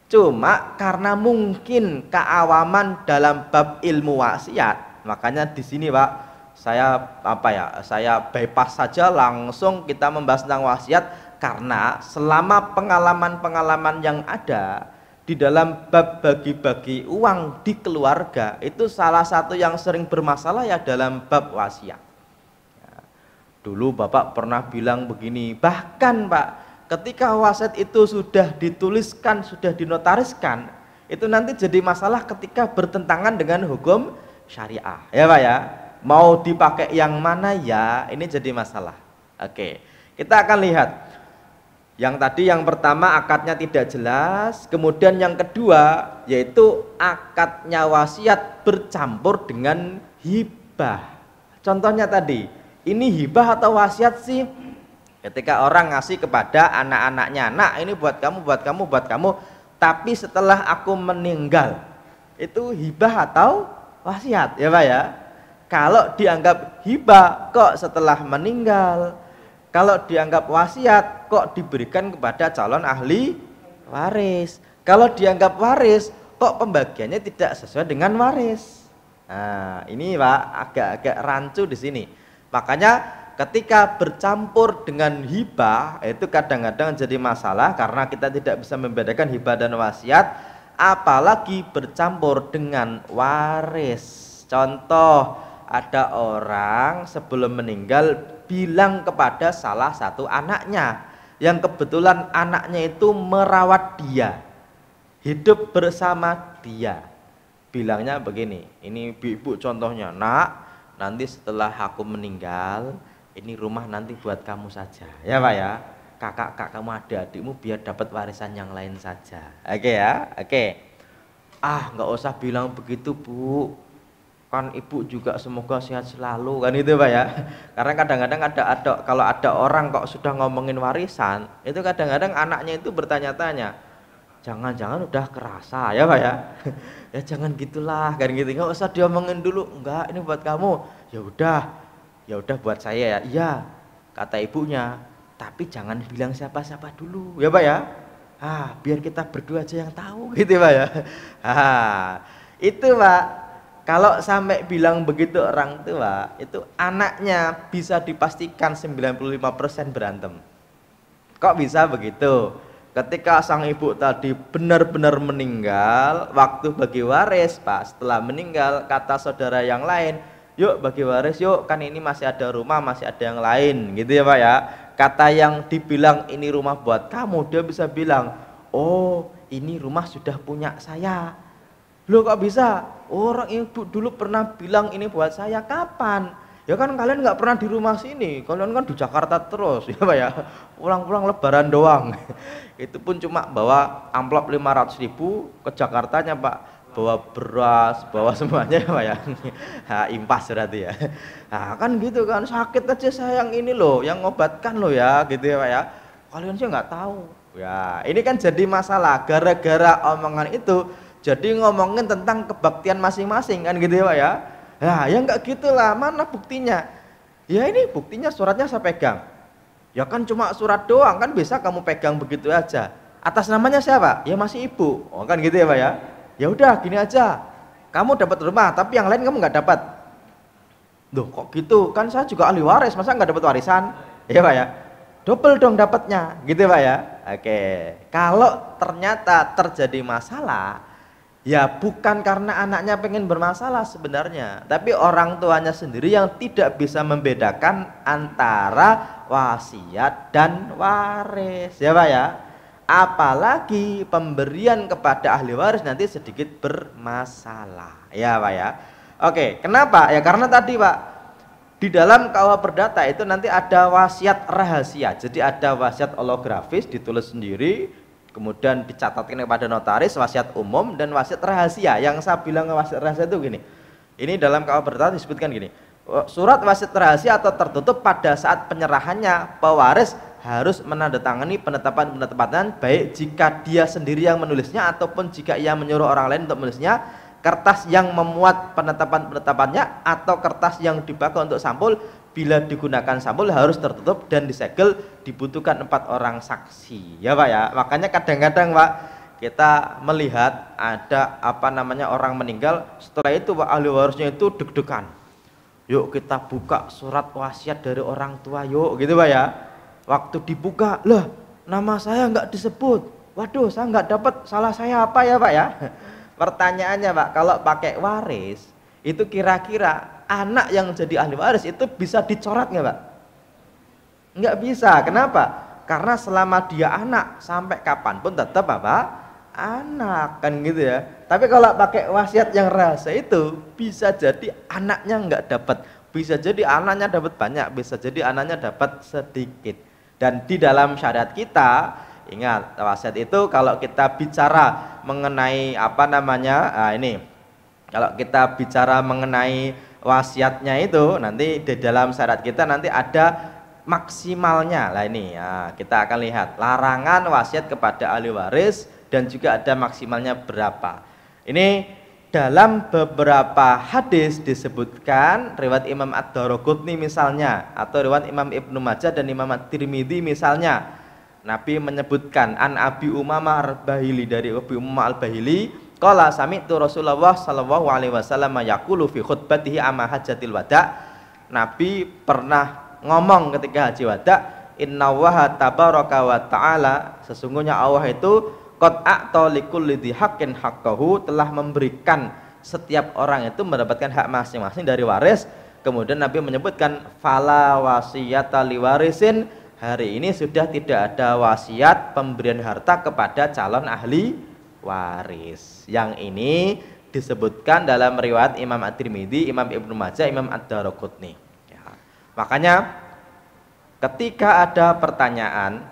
A: Cuma karena mungkin keawaman dalam bab ilmu wasiat, makanya di sini Pak saya apa ya saya bypass saja langsung kita membahas tentang wasiat karena selama pengalaman-pengalaman yang ada di dalam bab bagi-bagi uang di keluarga itu salah satu yang sering bermasalah ya dalam bab wasiat Dulu Bapak pernah bilang begini, bahkan Pak, ketika wasiat itu sudah dituliskan, sudah dinotariskan, itu nanti jadi masalah ketika bertentangan dengan hukum syariah. Ya Pak ya, mau dipakai yang mana ya, ini jadi masalah. Oke, kita akan lihat. Yang tadi yang pertama akadnya tidak jelas, kemudian yang kedua yaitu akadnya wasiat bercampur dengan hibah. Contohnya tadi, ini hibah atau wasiat sih? Ketika orang ngasih kepada anak-anaknya, nak ini buat kamu, buat kamu, buat kamu, tapi setelah aku meninggal, itu hibah atau wasiat ya Pak ya? Kalau dianggap hibah, kok setelah meninggal? Kalau dianggap wasiat, kok diberikan kepada calon ahli waris? Kalau dianggap waris, kok pembagiannya tidak sesuai dengan waris? Nah, ini Pak agak-agak rancu di sini. Makanya ketika bercampur dengan hibah itu kadang-kadang jadi masalah karena kita tidak bisa membedakan hibah dan wasiat apalagi bercampur dengan waris contoh ada orang sebelum meninggal bilang kepada salah satu anaknya yang kebetulan anaknya itu merawat dia hidup bersama dia bilangnya begini ini ibu contohnya nak nanti setelah aku meninggal ini rumah nanti buat kamu saja ya pak ya kakak kak kamu ada adikmu biar dapat warisan yang lain saja oke okay, ya oke okay. ah nggak usah bilang begitu bu kan ibu juga semoga sehat selalu kan itu pak ya karena kadang-kadang ada ada kalau ada orang kok sudah ngomongin warisan itu kadang-kadang anaknya itu bertanya-tanya jangan-jangan udah kerasa ya pak ya ya jangan gitulah kan gitu nggak usah diomongin dulu enggak ini buat kamu ya udah ya udah buat saya ya iya kata ibunya tapi jangan bilang siapa-siapa dulu ya pak ya ah biar kita berdua aja yang tahu gitu pak ya ah itu pak kalau sampai bilang begitu orang tua itu anaknya bisa dipastikan 95% berantem kok bisa begitu ketika sang ibu tadi benar-benar meninggal, waktu bagi waris, Pak, setelah meninggal, kata saudara yang lain, yuk bagi waris, yuk, kan ini masih ada rumah, masih ada yang lain, gitu ya Pak ya. Kata yang dibilang ini rumah buat kamu, dia bisa bilang, oh ini rumah sudah punya saya. lo kok bisa? Orang ibu dulu pernah bilang ini buat saya, kapan? Ya kan kalian nggak pernah di rumah sini, kalian kan di Jakarta terus, ya Pak ya. Pulang-pulang lebaran doang. Itu pun cuma bawa amplop lima ratus ribu ke Jakarta nya, Pak. Bawa beras, bawa semuanya ya Pak ya. impas berarti ya. Nah, kan gitu kan, sakit aja sayang ini loh, yang ngobatkan loh ya, gitu ya Pak ya. Kalian sih nggak tahu. Ya, ini kan jadi masalah gara-gara omongan itu jadi ngomongin tentang kebaktian masing-masing kan gitu ya Pak ya Nah, ya nggak gitulah. Mana buktinya? Ya ini buktinya suratnya saya pegang. Ya kan cuma surat doang kan bisa kamu pegang begitu aja. Atas namanya siapa? Ya masih ibu. Oh kan gitu ya pak ya. Ya udah gini aja. Kamu dapat rumah tapi yang lain kamu nggak dapat. Loh kok gitu? Kan saya juga ahli waris masa nggak dapat warisan? Ya pak ya. Double dong dapatnya gitu ya pak ya. Oke. Kalau ternyata terjadi masalah Ya bukan karena anaknya pengen bermasalah sebenarnya, tapi orang tuanya sendiri yang tidak bisa membedakan antara wasiat dan waris. Ya Pak ya? Apalagi pemberian kepada ahli waris nanti sedikit bermasalah. Ya Pak ya? Oke, kenapa? Ya karena tadi Pak, di dalam kawah Perdata itu nanti ada wasiat rahasia. Jadi ada wasiat holografis ditulis sendiri, kemudian dicatatkan kepada notaris wasiat umum dan wasiat rahasia yang saya bilang wasiat rahasia itu gini ini dalam KUH Berita disebutkan gini surat wasiat rahasia atau tertutup pada saat penyerahannya pewaris harus menandatangani penetapan penetapan baik jika dia sendiri yang menulisnya ataupun jika ia menyuruh orang lain untuk menulisnya kertas yang memuat penetapan penetapannya atau kertas yang dibakar untuk sampul bila digunakan sampul harus tertutup dan disegel dibutuhkan empat orang saksi ya pak ya makanya kadang-kadang pak kita melihat ada apa namanya orang meninggal setelah itu pak ahli warisnya itu deg-degan yuk kita buka surat wasiat dari orang tua yuk gitu pak ya waktu dibuka lah nama saya nggak disebut waduh saya nggak dapat salah saya apa ya pak ya pertanyaannya pak kalau pakai waris itu kira-kira anak yang jadi ahli waris itu bisa dicoret nggak pak? Nggak bisa. Kenapa? Karena selama dia anak sampai kapanpun tetap apa? anak kan gitu ya. Tapi kalau pakai wasiat yang rahasia itu bisa jadi anaknya nggak dapat, bisa jadi anaknya dapat banyak, bisa jadi anaknya dapat sedikit. Dan di dalam syariat kita ingat wasiat itu kalau kita bicara mengenai apa namanya nah ini kalau kita bicara mengenai wasiatnya itu nanti di dalam syarat kita nanti ada maksimalnya lah ini ya, kita akan lihat larangan wasiat kepada ahli waris dan juga ada maksimalnya berapa ini dalam beberapa hadis disebutkan riwayat Imam Ad-Darqutni misalnya atau riwayat Imam Ibnu Majah dan Imam At-Tirmidzi misalnya Nabi menyebutkan an Abi Umamah Al-Bahili dari Abi Umamah Al-Bahili Qala sami'tu Rasulullah sallallahu alaihi wasallam yaqulu fi khutbatihi ama hajatil wada. Nabi pernah ngomong ketika haji wada, "Inna wa tabaraka wa ta'ala" sesungguhnya Allah itu qad a'ta likulli haqqin haqqahu telah memberikan setiap orang itu mendapatkan hak masing-masing dari waris. Kemudian Nabi menyebutkan fala wasiyata liwarisin hari ini sudah tidak ada wasiat pemberian harta kepada calon ahli waris. Yang ini disebutkan dalam riwayat Imam At-Tirmidzi, Imam Ibnu Majah, Imam Ad-Darqutni. Ya. Makanya ketika ada pertanyaan,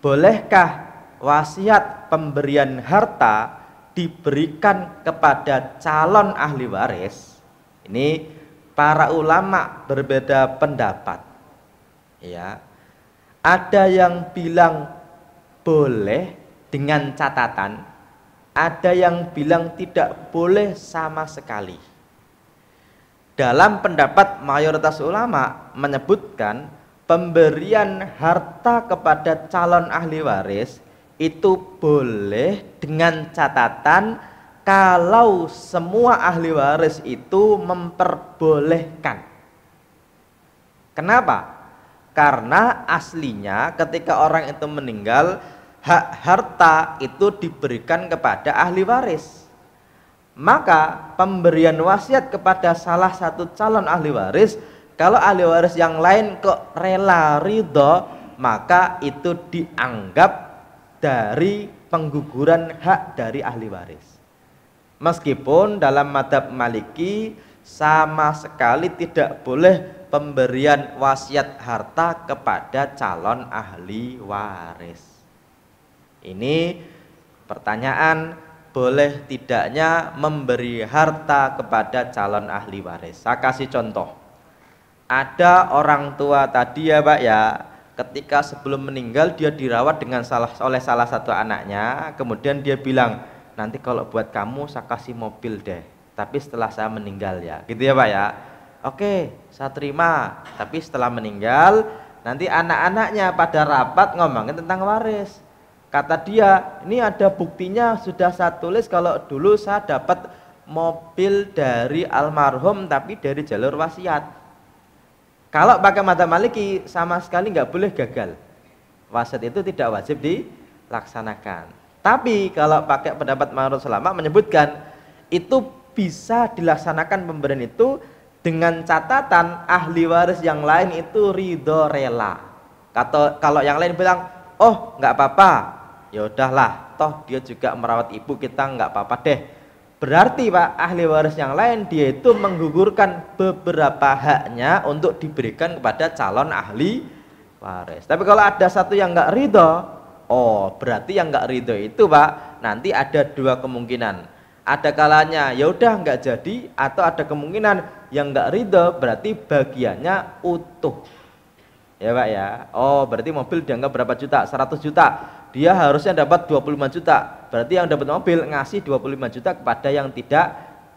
A: bolehkah wasiat pemberian harta diberikan kepada calon ahli waris? Ini para ulama berbeda pendapat. Ya. Ada yang bilang boleh dengan catatan ada yang bilang tidak boleh sama sekali. Dalam pendapat mayoritas ulama menyebutkan pemberian harta kepada calon ahli waris itu boleh dengan catatan kalau semua ahli waris itu memperbolehkan. Kenapa? Karena aslinya ketika orang itu meninggal hak harta itu diberikan kepada ahli waris. Maka pemberian wasiat kepada salah satu calon ahli waris, kalau ahli waris yang lain kok rela ridho, maka itu dianggap dari pengguguran hak dari ahli waris. Meskipun dalam madhab maliki sama sekali tidak boleh pemberian wasiat harta kepada calon ahli waris. Ini pertanyaan boleh tidaknya memberi harta kepada calon ahli waris. Saya kasih contoh. Ada orang tua tadi ya Pak ya, ketika sebelum meninggal dia dirawat dengan salah oleh salah satu anaknya, kemudian dia bilang, "Nanti kalau buat kamu saya kasih mobil deh, tapi setelah saya meninggal ya." Gitu ya Pak ya. Oke, saya terima, tapi setelah meninggal nanti anak-anaknya pada rapat ngomongin tentang waris Kata dia, ini ada buktinya sudah saya tulis kalau dulu saya dapat mobil dari almarhum tapi dari jalur wasiat. Kalau pakai mata maliki sama sekali nggak boleh gagal. Wasiat itu tidak wajib dilaksanakan. Tapi kalau pakai pendapat Ma'ruf Selama menyebutkan itu bisa dilaksanakan pemberian itu dengan catatan ahli waris yang lain itu ridho rela. Kata kalau yang lain bilang, oh nggak apa-apa, ya udahlah toh dia juga merawat ibu kita nggak apa-apa deh berarti pak ahli waris yang lain dia itu menggugurkan beberapa haknya untuk diberikan kepada calon ahli waris tapi kalau ada satu yang nggak ridho oh berarti yang nggak ridho itu pak nanti ada dua kemungkinan ada kalanya ya udah nggak jadi atau ada kemungkinan yang nggak ridho berarti bagiannya utuh ya pak ya oh berarti mobil dianggap berapa juta 100 juta dia harusnya dapat 25 juta berarti yang dapat mobil ngasih 25 juta kepada yang tidak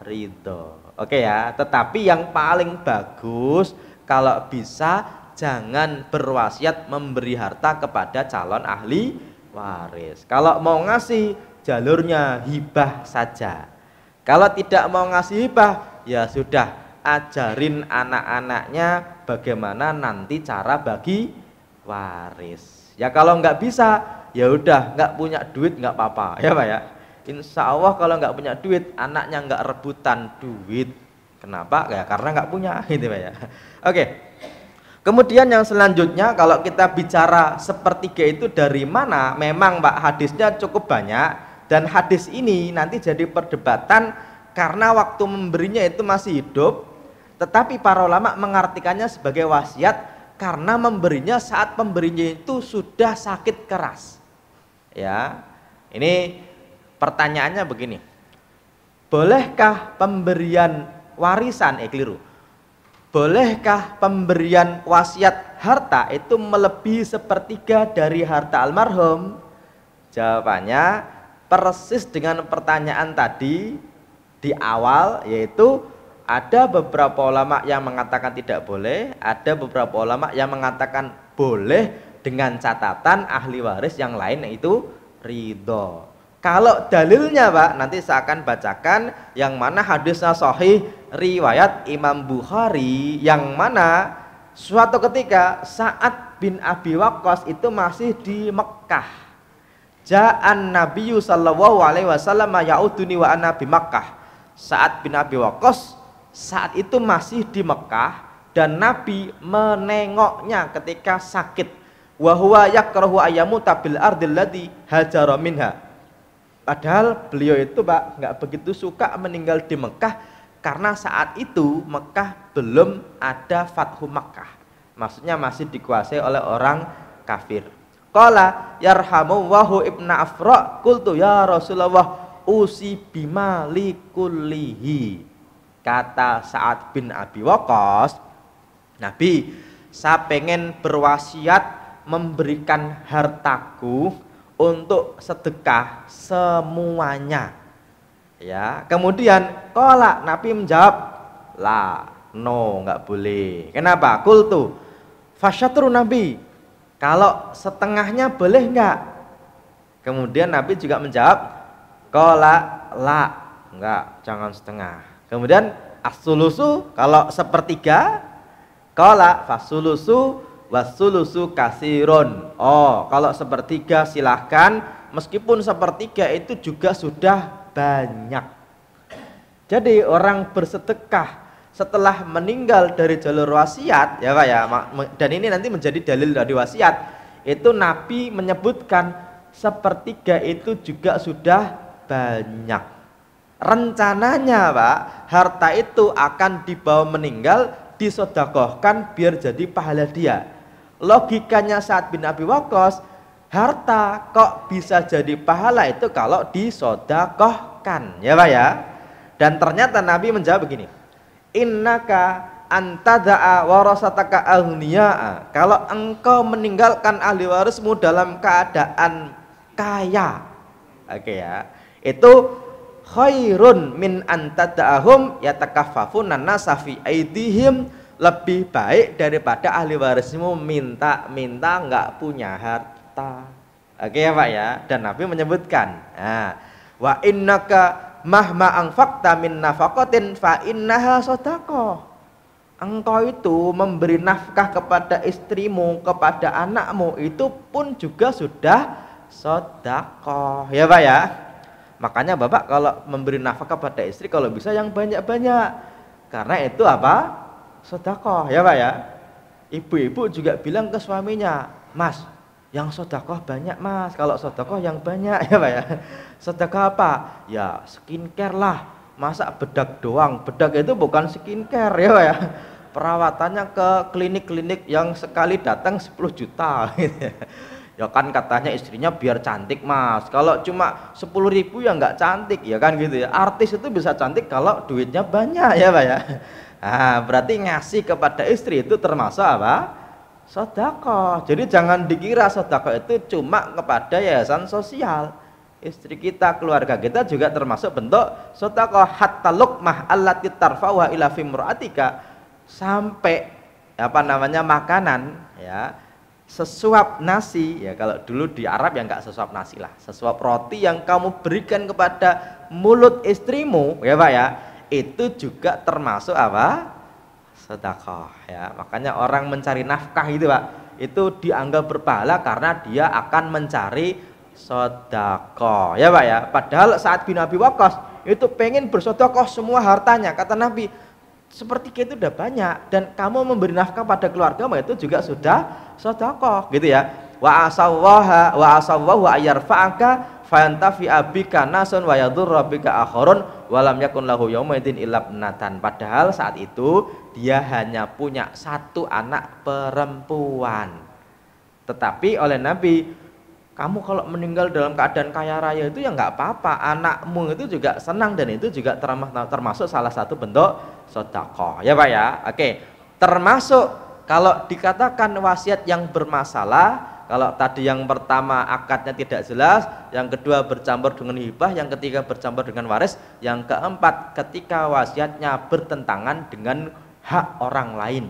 A: ridho oke ya tetapi yang paling bagus kalau bisa jangan berwasiat memberi harta kepada calon ahli waris kalau mau ngasih jalurnya hibah saja kalau tidak mau ngasih hibah ya sudah ajarin anak-anaknya bagaimana nanti cara bagi waris. Ya kalau nggak bisa, ya udah nggak punya duit nggak apa-apa ya pak ya insya Allah kalau nggak punya duit anaknya nggak rebutan duit kenapa ya karena nggak punya gitu pak ya oke kemudian yang selanjutnya kalau kita bicara sepertiga itu dari mana memang pak hadisnya cukup banyak dan hadis ini nanti jadi perdebatan karena waktu memberinya itu masih hidup tetapi para ulama mengartikannya sebagai wasiat karena memberinya saat pemberinya itu sudah sakit keras Ya. Ini pertanyaannya begini. Bolehkah pemberian warisan eh keliru. Bolehkah pemberian wasiat harta itu melebihi sepertiga dari harta almarhum? Jawabannya persis dengan pertanyaan tadi di awal yaitu ada beberapa ulama yang mengatakan tidak boleh, ada beberapa ulama yang mengatakan boleh dengan catatan ahli waris yang lain yaitu ridho kalau dalilnya Pak nanti saya akan bacakan yang mana hadisnya sahih riwayat Imam Bukhari yang mana suatu ketika saat bin Abi Waqqas itu masih di Mekkah. Ja'an Nabiyyu sallallahu alaihi wasallam ya'uduni wa ana bi Makkah. saat bin Abi Waqqas saat itu masih di Mekkah dan Nabi menengoknya ketika sakit wa huwa yakrahu ayyamuta bil ardil ladzi hajara minha. Padahal beliau itu Pak nggak begitu suka meninggal di Mekah karena saat itu Mekah belum ada Fathu Mekah. Maksudnya masih dikuasai oleh orang kafir. Qala yarhamu wahu ibna afra kultu ya Rasulullah usi bima likullihi. Kata saat bin Abi Wakas Nabi, saya pengen berwasiat memberikan hartaku untuk sedekah semuanya. Ya, kemudian kola Nabi menjawab, la, no, nggak boleh. Kenapa? Kultu, fasyatru Nabi. Kalau setengahnya boleh nggak? Kemudian Nabi juga menjawab, kola la, nggak, jangan setengah. Kemudian asulusu kalau sepertiga, kola fasulusu wasulusu kasiron. oh kalau sepertiga silahkan meskipun sepertiga itu juga sudah banyak jadi orang bersedekah setelah meninggal dari jalur wasiat ya Pak ya dan ini nanti menjadi dalil dari wasiat itu Nabi menyebutkan sepertiga itu juga sudah banyak rencananya Pak harta itu akan dibawa meninggal disodakohkan biar jadi pahala dia logikanya saat bin Abi Wakos harta kok bisa jadi pahala itu kalau disodakohkan ya Pak ya dan ternyata Nabi menjawab begini innaka antada'a warasataka aghniya'a kalau engkau meninggalkan ahli warismu dalam keadaan kaya oke okay ya itu khairun min antada'ahum yatakafafunan nasa aidihim lebih baik daripada ahli warismu minta-minta nggak punya harta. Oke ya Pak ya. Dan Nabi menyebutkan, nah, wa innaka mahma angfakta min nafakotin fa innaha sodako. Engkau itu memberi nafkah kepada istrimu, kepada anakmu itu pun juga sudah sodako, Ya Pak ya. Makanya Bapak kalau memberi nafkah kepada istri kalau bisa yang banyak-banyak. Karena itu apa? sodakoh ya pak ya ibu-ibu juga bilang ke suaminya mas yang sodakoh banyak mas kalau sodakoh yang banyak ya pak ya sedekah apa ya skincare lah masa bedak doang bedak itu bukan skincare ya pak ya perawatannya ke klinik-klinik yang sekali datang 10 juta gitu ya. kan katanya istrinya biar cantik mas kalau cuma sepuluh ribu ya nggak cantik ya kan gitu ya artis itu bisa cantik kalau duitnya banyak ya pak ya Ah, berarti ngasih kepada istri itu termasuk apa? Sodako. Jadi jangan dikira sodako itu cuma kepada yayasan sosial. Istri kita, keluarga kita juga termasuk bentuk sodako hatta lukmah allati tarfawa ila fimra'atika sampai apa namanya makanan ya sesuap nasi ya kalau dulu di Arab yang nggak sesuap nasi lah sesuap roti yang kamu berikan kepada mulut istrimu ya pak ya itu juga termasuk apa? Sedekah ya. Makanya orang mencari nafkah itu Pak, itu dianggap berpahala karena dia akan mencari sedekah. Ya Pak ya. Padahal saat bin Abi Waqqas itu pengen bersedekah semua hartanya. Kata Nabi, seperti itu udah banyak dan kamu memberi nafkah pada keluarga itu juga sudah sedekah gitu ya. Wa asallaha wa asallahu ayyarfa'aka fayantafi abika nasun wa yadur rabbika akhorun walam yakun lahu yaumaitin illa natan padahal saat itu dia hanya punya satu anak perempuan tetapi oleh Nabi kamu kalau meninggal dalam keadaan kaya raya itu ya nggak apa-apa anakmu itu juga senang dan itu juga termasuk salah satu bentuk sodakoh, ya pak ya oke termasuk kalau dikatakan wasiat yang bermasalah kalau tadi yang pertama akadnya tidak jelas, yang kedua bercampur dengan hibah, yang ketiga bercampur dengan waris, yang keempat ketika wasiatnya bertentangan dengan hak orang lain.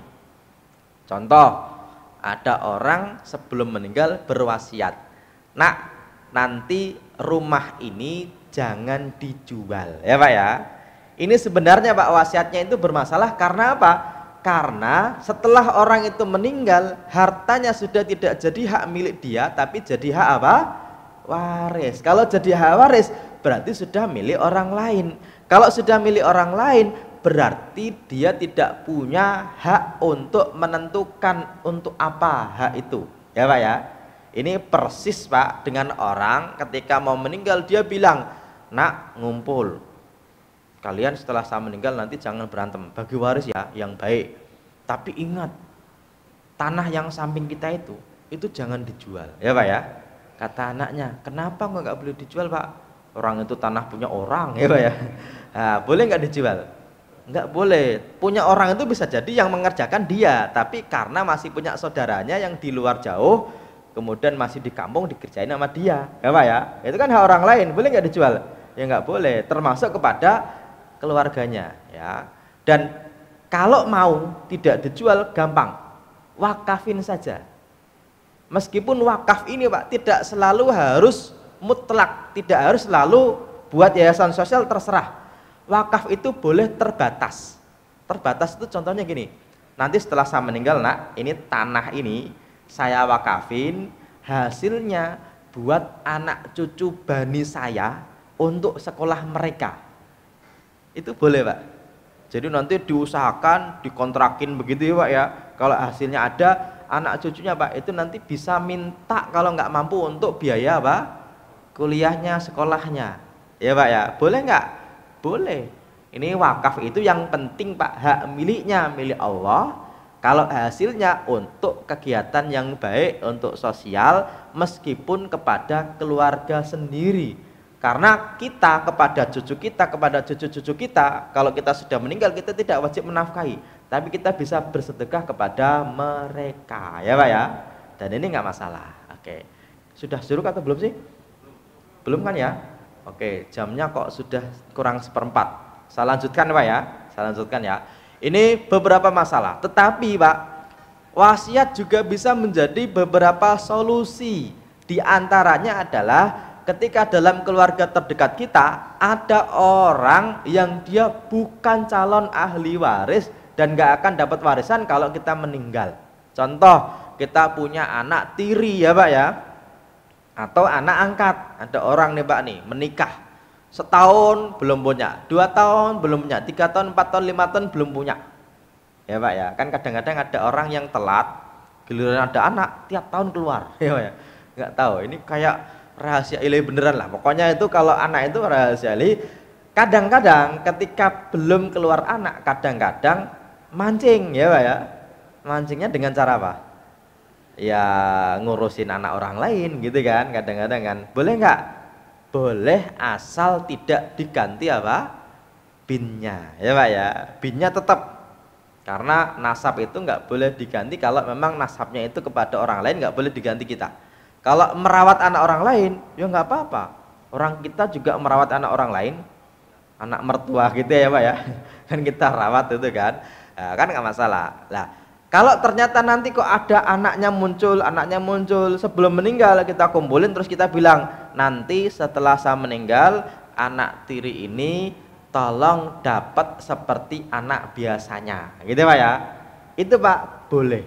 A: Contoh, ada orang sebelum meninggal berwasiat, "Nak, nanti rumah ini jangan dijual." Ya, Pak ya. Ini sebenarnya Pak wasiatnya itu bermasalah karena apa? Karena setelah orang itu meninggal, hartanya sudah tidak jadi hak milik dia, tapi jadi hak apa? Waris. Kalau jadi hak waris, berarti sudah milik orang lain. Kalau sudah milik orang lain, berarti dia tidak punya hak untuk menentukan untuk apa hak itu. Ya Pak ya. Ini persis Pak dengan orang ketika mau meninggal dia bilang, "Nak, ngumpul kalian setelah saya meninggal nanti jangan berantem bagi waris ya yang baik tapi ingat tanah yang samping kita itu itu jangan dijual ya pak ya kata anaknya kenapa nggak nggak boleh dijual pak orang itu tanah punya orang ya pak ya nah, boleh nggak dijual nggak boleh punya orang itu bisa jadi yang mengerjakan dia tapi karena masih punya saudaranya yang di luar jauh kemudian masih di kampung dikerjain sama dia ya pak ya itu kan hak orang lain boleh nggak dijual ya nggak boleh termasuk kepada keluarganya ya. Dan kalau mau tidak dijual gampang. Wakafin saja. Meskipun wakaf ini Pak tidak selalu harus mutlak, tidak harus selalu buat yayasan sosial terserah. Wakaf itu boleh terbatas. Terbatas itu contohnya gini. Nanti setelah saya meninggal, Nak, ini tanah ini saya wakafin, hasilnya buat anak cucu bani saya untuk sekolah mereka itu boleh Pak. Jadi nanti diusahakan, dikontrakin begitu ya Pak ya. Kalau hasilnya ada, anak cucunya Pak itu nanti bisa minta kalau nggak mampu untuk biaya Pak kuliahnya, sekolahnya. Ya Pak ya, boleh nggak? Boleh. Ini wakaf itu yang penting Pak, hak miliknya milik Allah. Kalau hasilnya untuk kegiatan yang baik, untuk sosial, meskipun kepada keluarga sendiri karena kita kepada cucu kita, kepada cucu-cucu kita, kalau kita sudah meninggal kita tidak wajib menafkahi, tapi kita bisa bersedekah kepada mereka, ya Pak ya. Dan ini nggak masalah. Oke. Sudah suruh atau belum sih? Belum kan ya? Oke, jamnya kok sudah kurang seperempat. Saya lanjutkan Pak ya. Saya lanjutkan ya. Ini beberapa masalah, tetapi Pak, wasiat juga bisa menjadi beberapa solusi. diantaranya adalah ketika dalam keluarga terdekat kita ada orang yang dia bukan calon ahli waris dan gak akan dapat warisan kalau kita meninggal. Contoh, kita punya anak tiri ya Pak ya, atau anak angkat. Ada orang nih Pak nih menikah setahun belum punya, dua tahun belum punya, tiga tahun, empat tahun, lima tahun belum punya. Ya Pak ya, kan kadang-kadang ada orang yang telat, giliran ada anak tiap tahun keluar. Ya Pak ya, nggak tahu. Ini kayak rahasia ilahi beneran lah pokoknya itu kalau anak itu rahasia ilahi kadang-kadang ketika belum keluar anak kadang-kadang mancing ya Pak ya mancingnya dengan cara apa ya ngurusin anak orang lain gitu kan kadang-kadang kan boleh nggak boleh asal tidak diganti apa binnya ya Pak ya binnya tetap karena nasab itu nggak boleh diganti kalau memang nasabnya itu kepada orang lain nggak boleh diganti kita kalau merawat anak orang lain, ya nggak apa-apa. Orang kita juga merawat anak orang lain, anak mertua gitu ya pak ya, kan kita rawat itu kan, nah, kan nggak masalah. Lah, kalau ternyata nanti kok ada anaknya muncul, anaknya muncul sebelum meninggal kita kumpulin terus kita bilang nanti setelah saya meninggal anak tiri ini tolong dapat seperti anak biasanya, gitu pak ya. Itu pak boleh.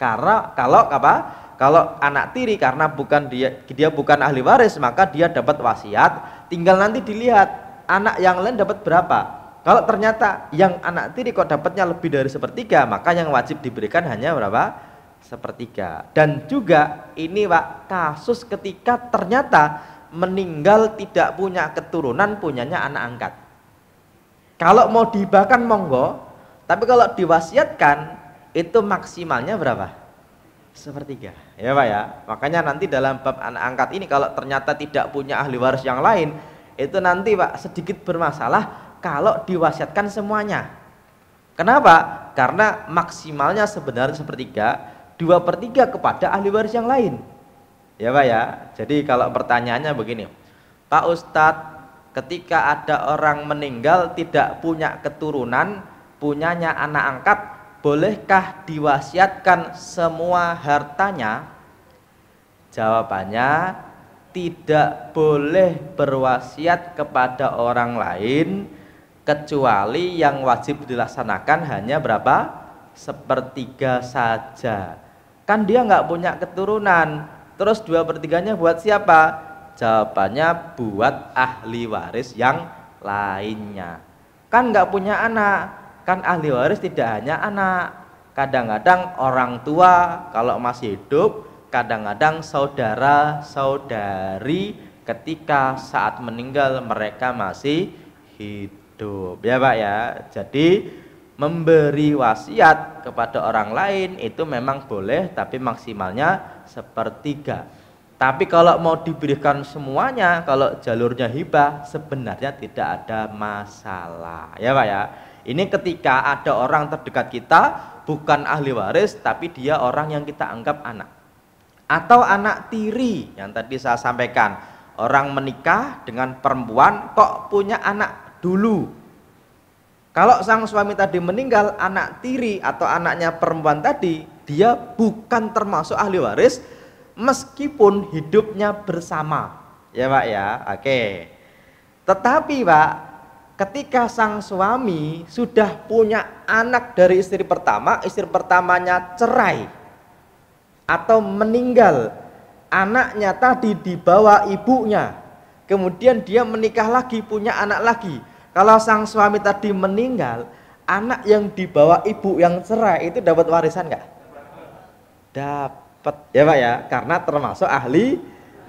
A: Karena kalau apa? Kalau anak tiri karena bukan dia dia bukan ahli waris maka dia dapat wasiat. Tinggal nanti dilihat anak yang lain dapat berapa. Kalau ternyata yang anak tiri kok dapatnya lebih dari sepertiga, maka yang wajib diberikan hanya berapa? Sepertiga. Dan juga ini Pak kasus ketika ternyata meninggal tidak punya keturunan punyanya anak angkat. Kalau mau dibahkan monggo, tapi kalau diwasiatkan itu maksimalnya berapa? Sepertiga ya Pak ya. Makanya nanti dalam bab anak angkat ini kalau ternyata tidak punya ahli waris yang lain, itu nanti Pak sedikit bermasalah kalau diwasiatkan semuanya. Kenapa? Karena maksimalnya sebenarnya sepertiga, dua per tiga kepada ahli waris yang lain. Ya Pak ya, jadi kalau pertanyaannya begini, Pak Ustadz, ketika ada orang meninggal tidak punya keturunan, punyanya anak angkat, bolehkah diwasiatkan semua hartanya? Jawabannya tidak boleh berwasiat kepada orang lain kecuali yang wajib dilaksanakan hanya berapa? Sepertiga saja. Kan dia nggak punya keturunan. Terus dua pertiganya buat siapa? Jawabannya buat ahli waris yang lainnya. Kan nggak punya anak, kan ahli waris tidak hanya anak kadang-kadang orang tua kalau masih hidup kadang-kadang saudara saudari ketika saat meninggal mereka masih hidup ya Pak ya jadi memberi wasiat kepada orang lain itu memang boleh tapi maksimalnya sepertiga tapi kalau mau diberikan semuanya kalau jalurnya hibah sebenarnya tidak ada masalah ya Pak ya ini ketika ada orang terdekat kita bukan ahli waris tapi dia orang yang kita anggap anak. Atau anak tiri yang tadi saya sampaikan. Orang menikah dengan perempuan kok punya anak dulu. Kalau sang suami tadi meninggal, anak tiri atau anaknya perempuan tadi, dia bukan termasuk ahli waris meskipun hidupnya bersama. Ya, Pak ya. Oke. Tetapi, Pak, ketika sang suami sudah punya anak dari istri pertama, istri pertamanya cerai atau meninggal, anaknya tadi dibawa ibunya, kemudian dia menikah lagi, punya anak lagi. Kalau sang suami tadi meninggal, anak yang dibawa ibu yang cerai itu dapat warisan nggak? Dapat ya pak ya, karena termasuk ahli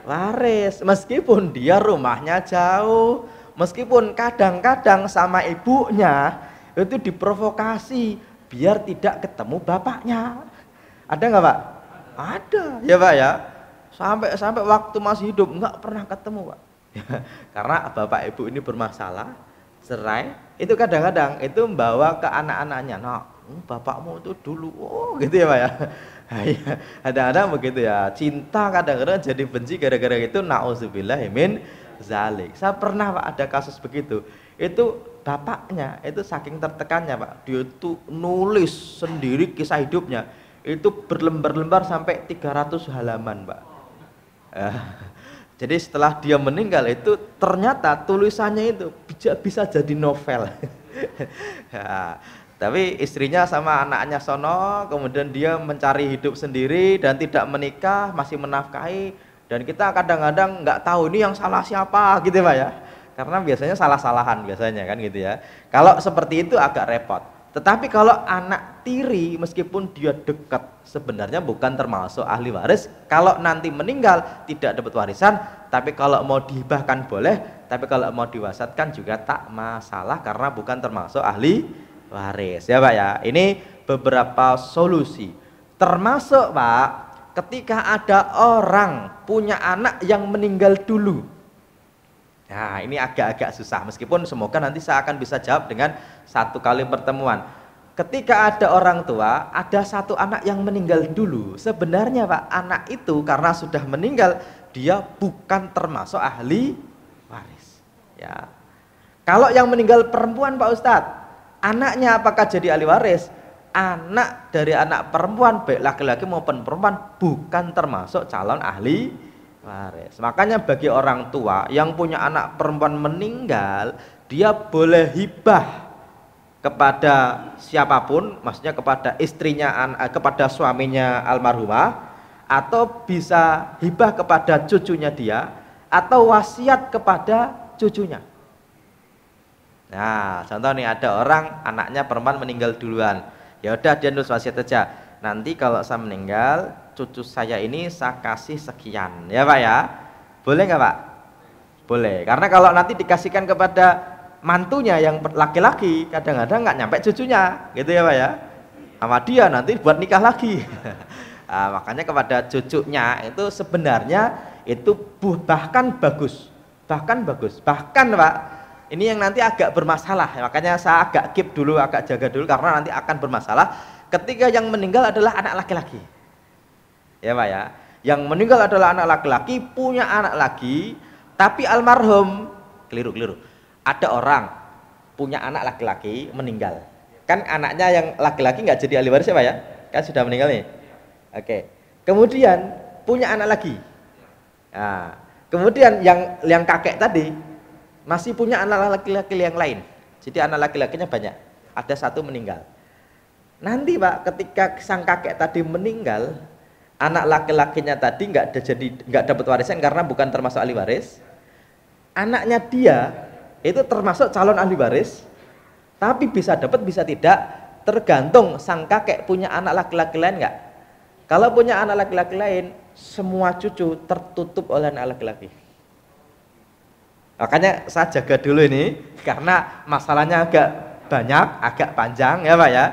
A: waris. Meskipun dia rumahnya jauh, Meskipun kadang-kadang sama ibunya itu diprovokasi biar tidak ketemu bapaknya. Ada nggak pak? Ada. ya pak ya. Sampai sampai waktu masih hidup nggak pernah ketemu pak. karena bapak ibu ini bermasalah cerai itu kadang-kadang itu membawa ke anak-anaknya. Nah hmm, bapakmu itu dulu, oh gitu ya pak ya. Nah, iya. Ada-ada begitu ya. Cinta kadang-kadang jadi benci gara-gara itu. Nauzubillah, amin zalik. Saya pernah Pak ada kasus begitu. Itu bapaknya itu saking tertekannya Pak, dia itu nulis sendiri kisah hidupnya. Itu berlembar-lembar sampai 300 halaman Pak. Eh, jadi setelah dia meninggal itu ternyata tulisannya itu bisa, bisa jadi novel. Ya, tapi istrinya sama anaknya sono, kemudian dia mencari hidup sendiri dan tidak menikah, masih menafkahi dan kita kadang-kadang nggak tahu ini yang salah siapa gitu pak ya karena biasanya salah-salahan biasanya kan gitu ya kalau seperti itu agak repot tetapi kalau anak tiri meskipun dia dekat sebenarnya bukan termasuk ahli waris kalau nanti meninggal tidak dapat warisan tapi kalau mau dihibahkan boleh tapi kalau mau diwasatkan juga tak masalah karena bukan termasuk ahli waris ya pak ya ini beberapa solusi termasuk pak ketika ada orang punya anak yang meninggal dulu. Nah, ini agak-agak susah meskipun semoga nanti saya akan bisa jawab dengan satu kali pertemuan. Ketika ada orang tua, ada satu anak yang meninggal dulu. Sebenarnya Pak, anak itu karena sudah meninggal, dia bukan termasuk ahli waris. Ya. Kalau yang meninggal perempuan Pak Ustadz, anaknya apakah jadi ahli waris? anak dari anak perempuan baik laki-laki maupun perempuan bukan termasuk calon ahli waris. Makanya bagi orang tua yang punya anak perempuan meninggal, dia boleh hibah kepada siapapun, maksudnya kepada istrinya, eh, kepada suaminya almarhumah, atau bisa hibah kepada cucunya dia, atau wasiat kepada cucunya. Nah, contoh nih ada orang anaknya perempuan meninggal duluan ya udah dia nulis wasiat aja nanti kalau saya meninggal cucu saya ini saya kasih sekian ya pak ya boleh nggak pak boleh karena kalau nanti dikasihkan kepada mantunya yang laki-laki kadang-kadang nggak nyampe cucunya gitu ya pak ya sama dia nanti buat nikah lagi nah, makanya kepada cucunya itu sebenarnya itu bahkan bagus bahkan bagus bahkan pak ini yang nanti agak bermasalah makanya saya agak keep dulu agak jaga dulu karena nanti akan bermasalah ketika yang meninggal adalah anak laki-laki ya pak ya yang meninggal adalah anak laki-laki punya anak lagi tapi almarhum keliru keliru ada orang punya anak laki-laki meninggal kan anaknya yang laki-laki nggak jadi ahli waris ya pak ya kan sudah meninggal nih oke kemudian punya anak lagi nah, kemudian yang yang kakek tadi masih punya anak laki-laki yang lain. Jadi anak laki-lakinya banyak. Ada satu meninggal. Nanti Pak, ketika sang kakek tadi meninggal, anak laki-lakinya tadi nggak jadi nggak dapat warisan karena bukan termasuk ahli waris. Anaknya dia itu termasuk calon ahli waris, tapi bisa dapat bisa tidak tergantung sang kakek punya anak laki-laki lain nggak. Kalau punya anak laki-laki lain, semua cucu tertutup oleh anak laki-laki. Makanya saya jaga dulu ini karena masalahnya agak banyak, agak panjang ya Pak ya.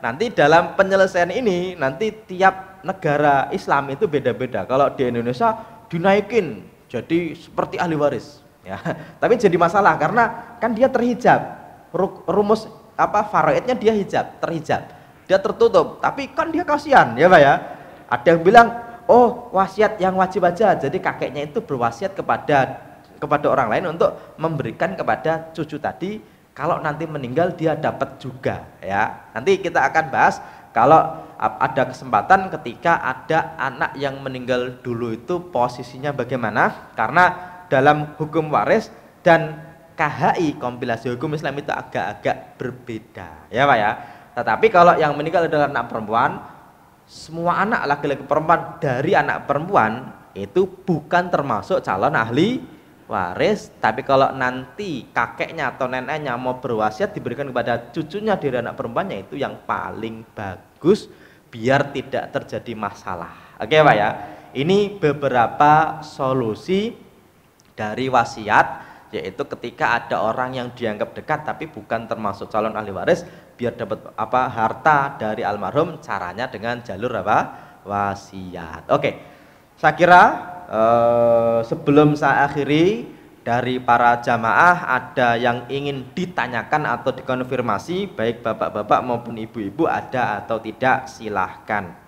A: Nanti dalam penyelesaian ini nanti tiap negara Islam itu beda-beda. Kalau di Indonesia dinaikin jadi seperti ahli waris ya. Tapi jadi masalah karena kan dia terhijab. Rumus apa faraidnya dia hijab, terhijab. Dia tertutup, tapi kan dia kasihan ya Pak ya. Ada yang bilang, "Oh, wasiat yang wajib aja." Jadi kakeknya itu berwasiat kepada kepada orang lain untuk memberikan kepada cucu tadi kalau nanti meninggal dia dapat juga ya nanti kita akan bahas kalau ada kesempatan ketika ada anak yang meninggal dulu itu posisinya bagaimana karena dalam hukum waris dan KHI kompilasi hukum Islam itu agak-agak berbeda ya Pak ya tetapi kalau yang meninggal adalah anak perempuan semua anak laki-laki perempuan dari anak perempuan itu bukan termasuk calon ahli waris tapi kalau nanti kakeknya atau neneknya mau berwasiat diberikan kepada cucunya dari anak perempuannya itu yang paling bagus biar tidak terjadi masalah oke okay, pak ya ini beberapa solusi dari wasiat yaitu ketika ada orang yang dianggap dekat tapi bukan termasuk calon ahli waris biar dapat apa harta dari almarhum caranya dengan jalur apa wasiat oke okay. saya kira e, sebelum saya akhiri dari para jamaah ada yang ingin ditanyakan atau dikonfirmasi baik bapak-bapak maupun ibu-ibu ada atau tidak silahkan.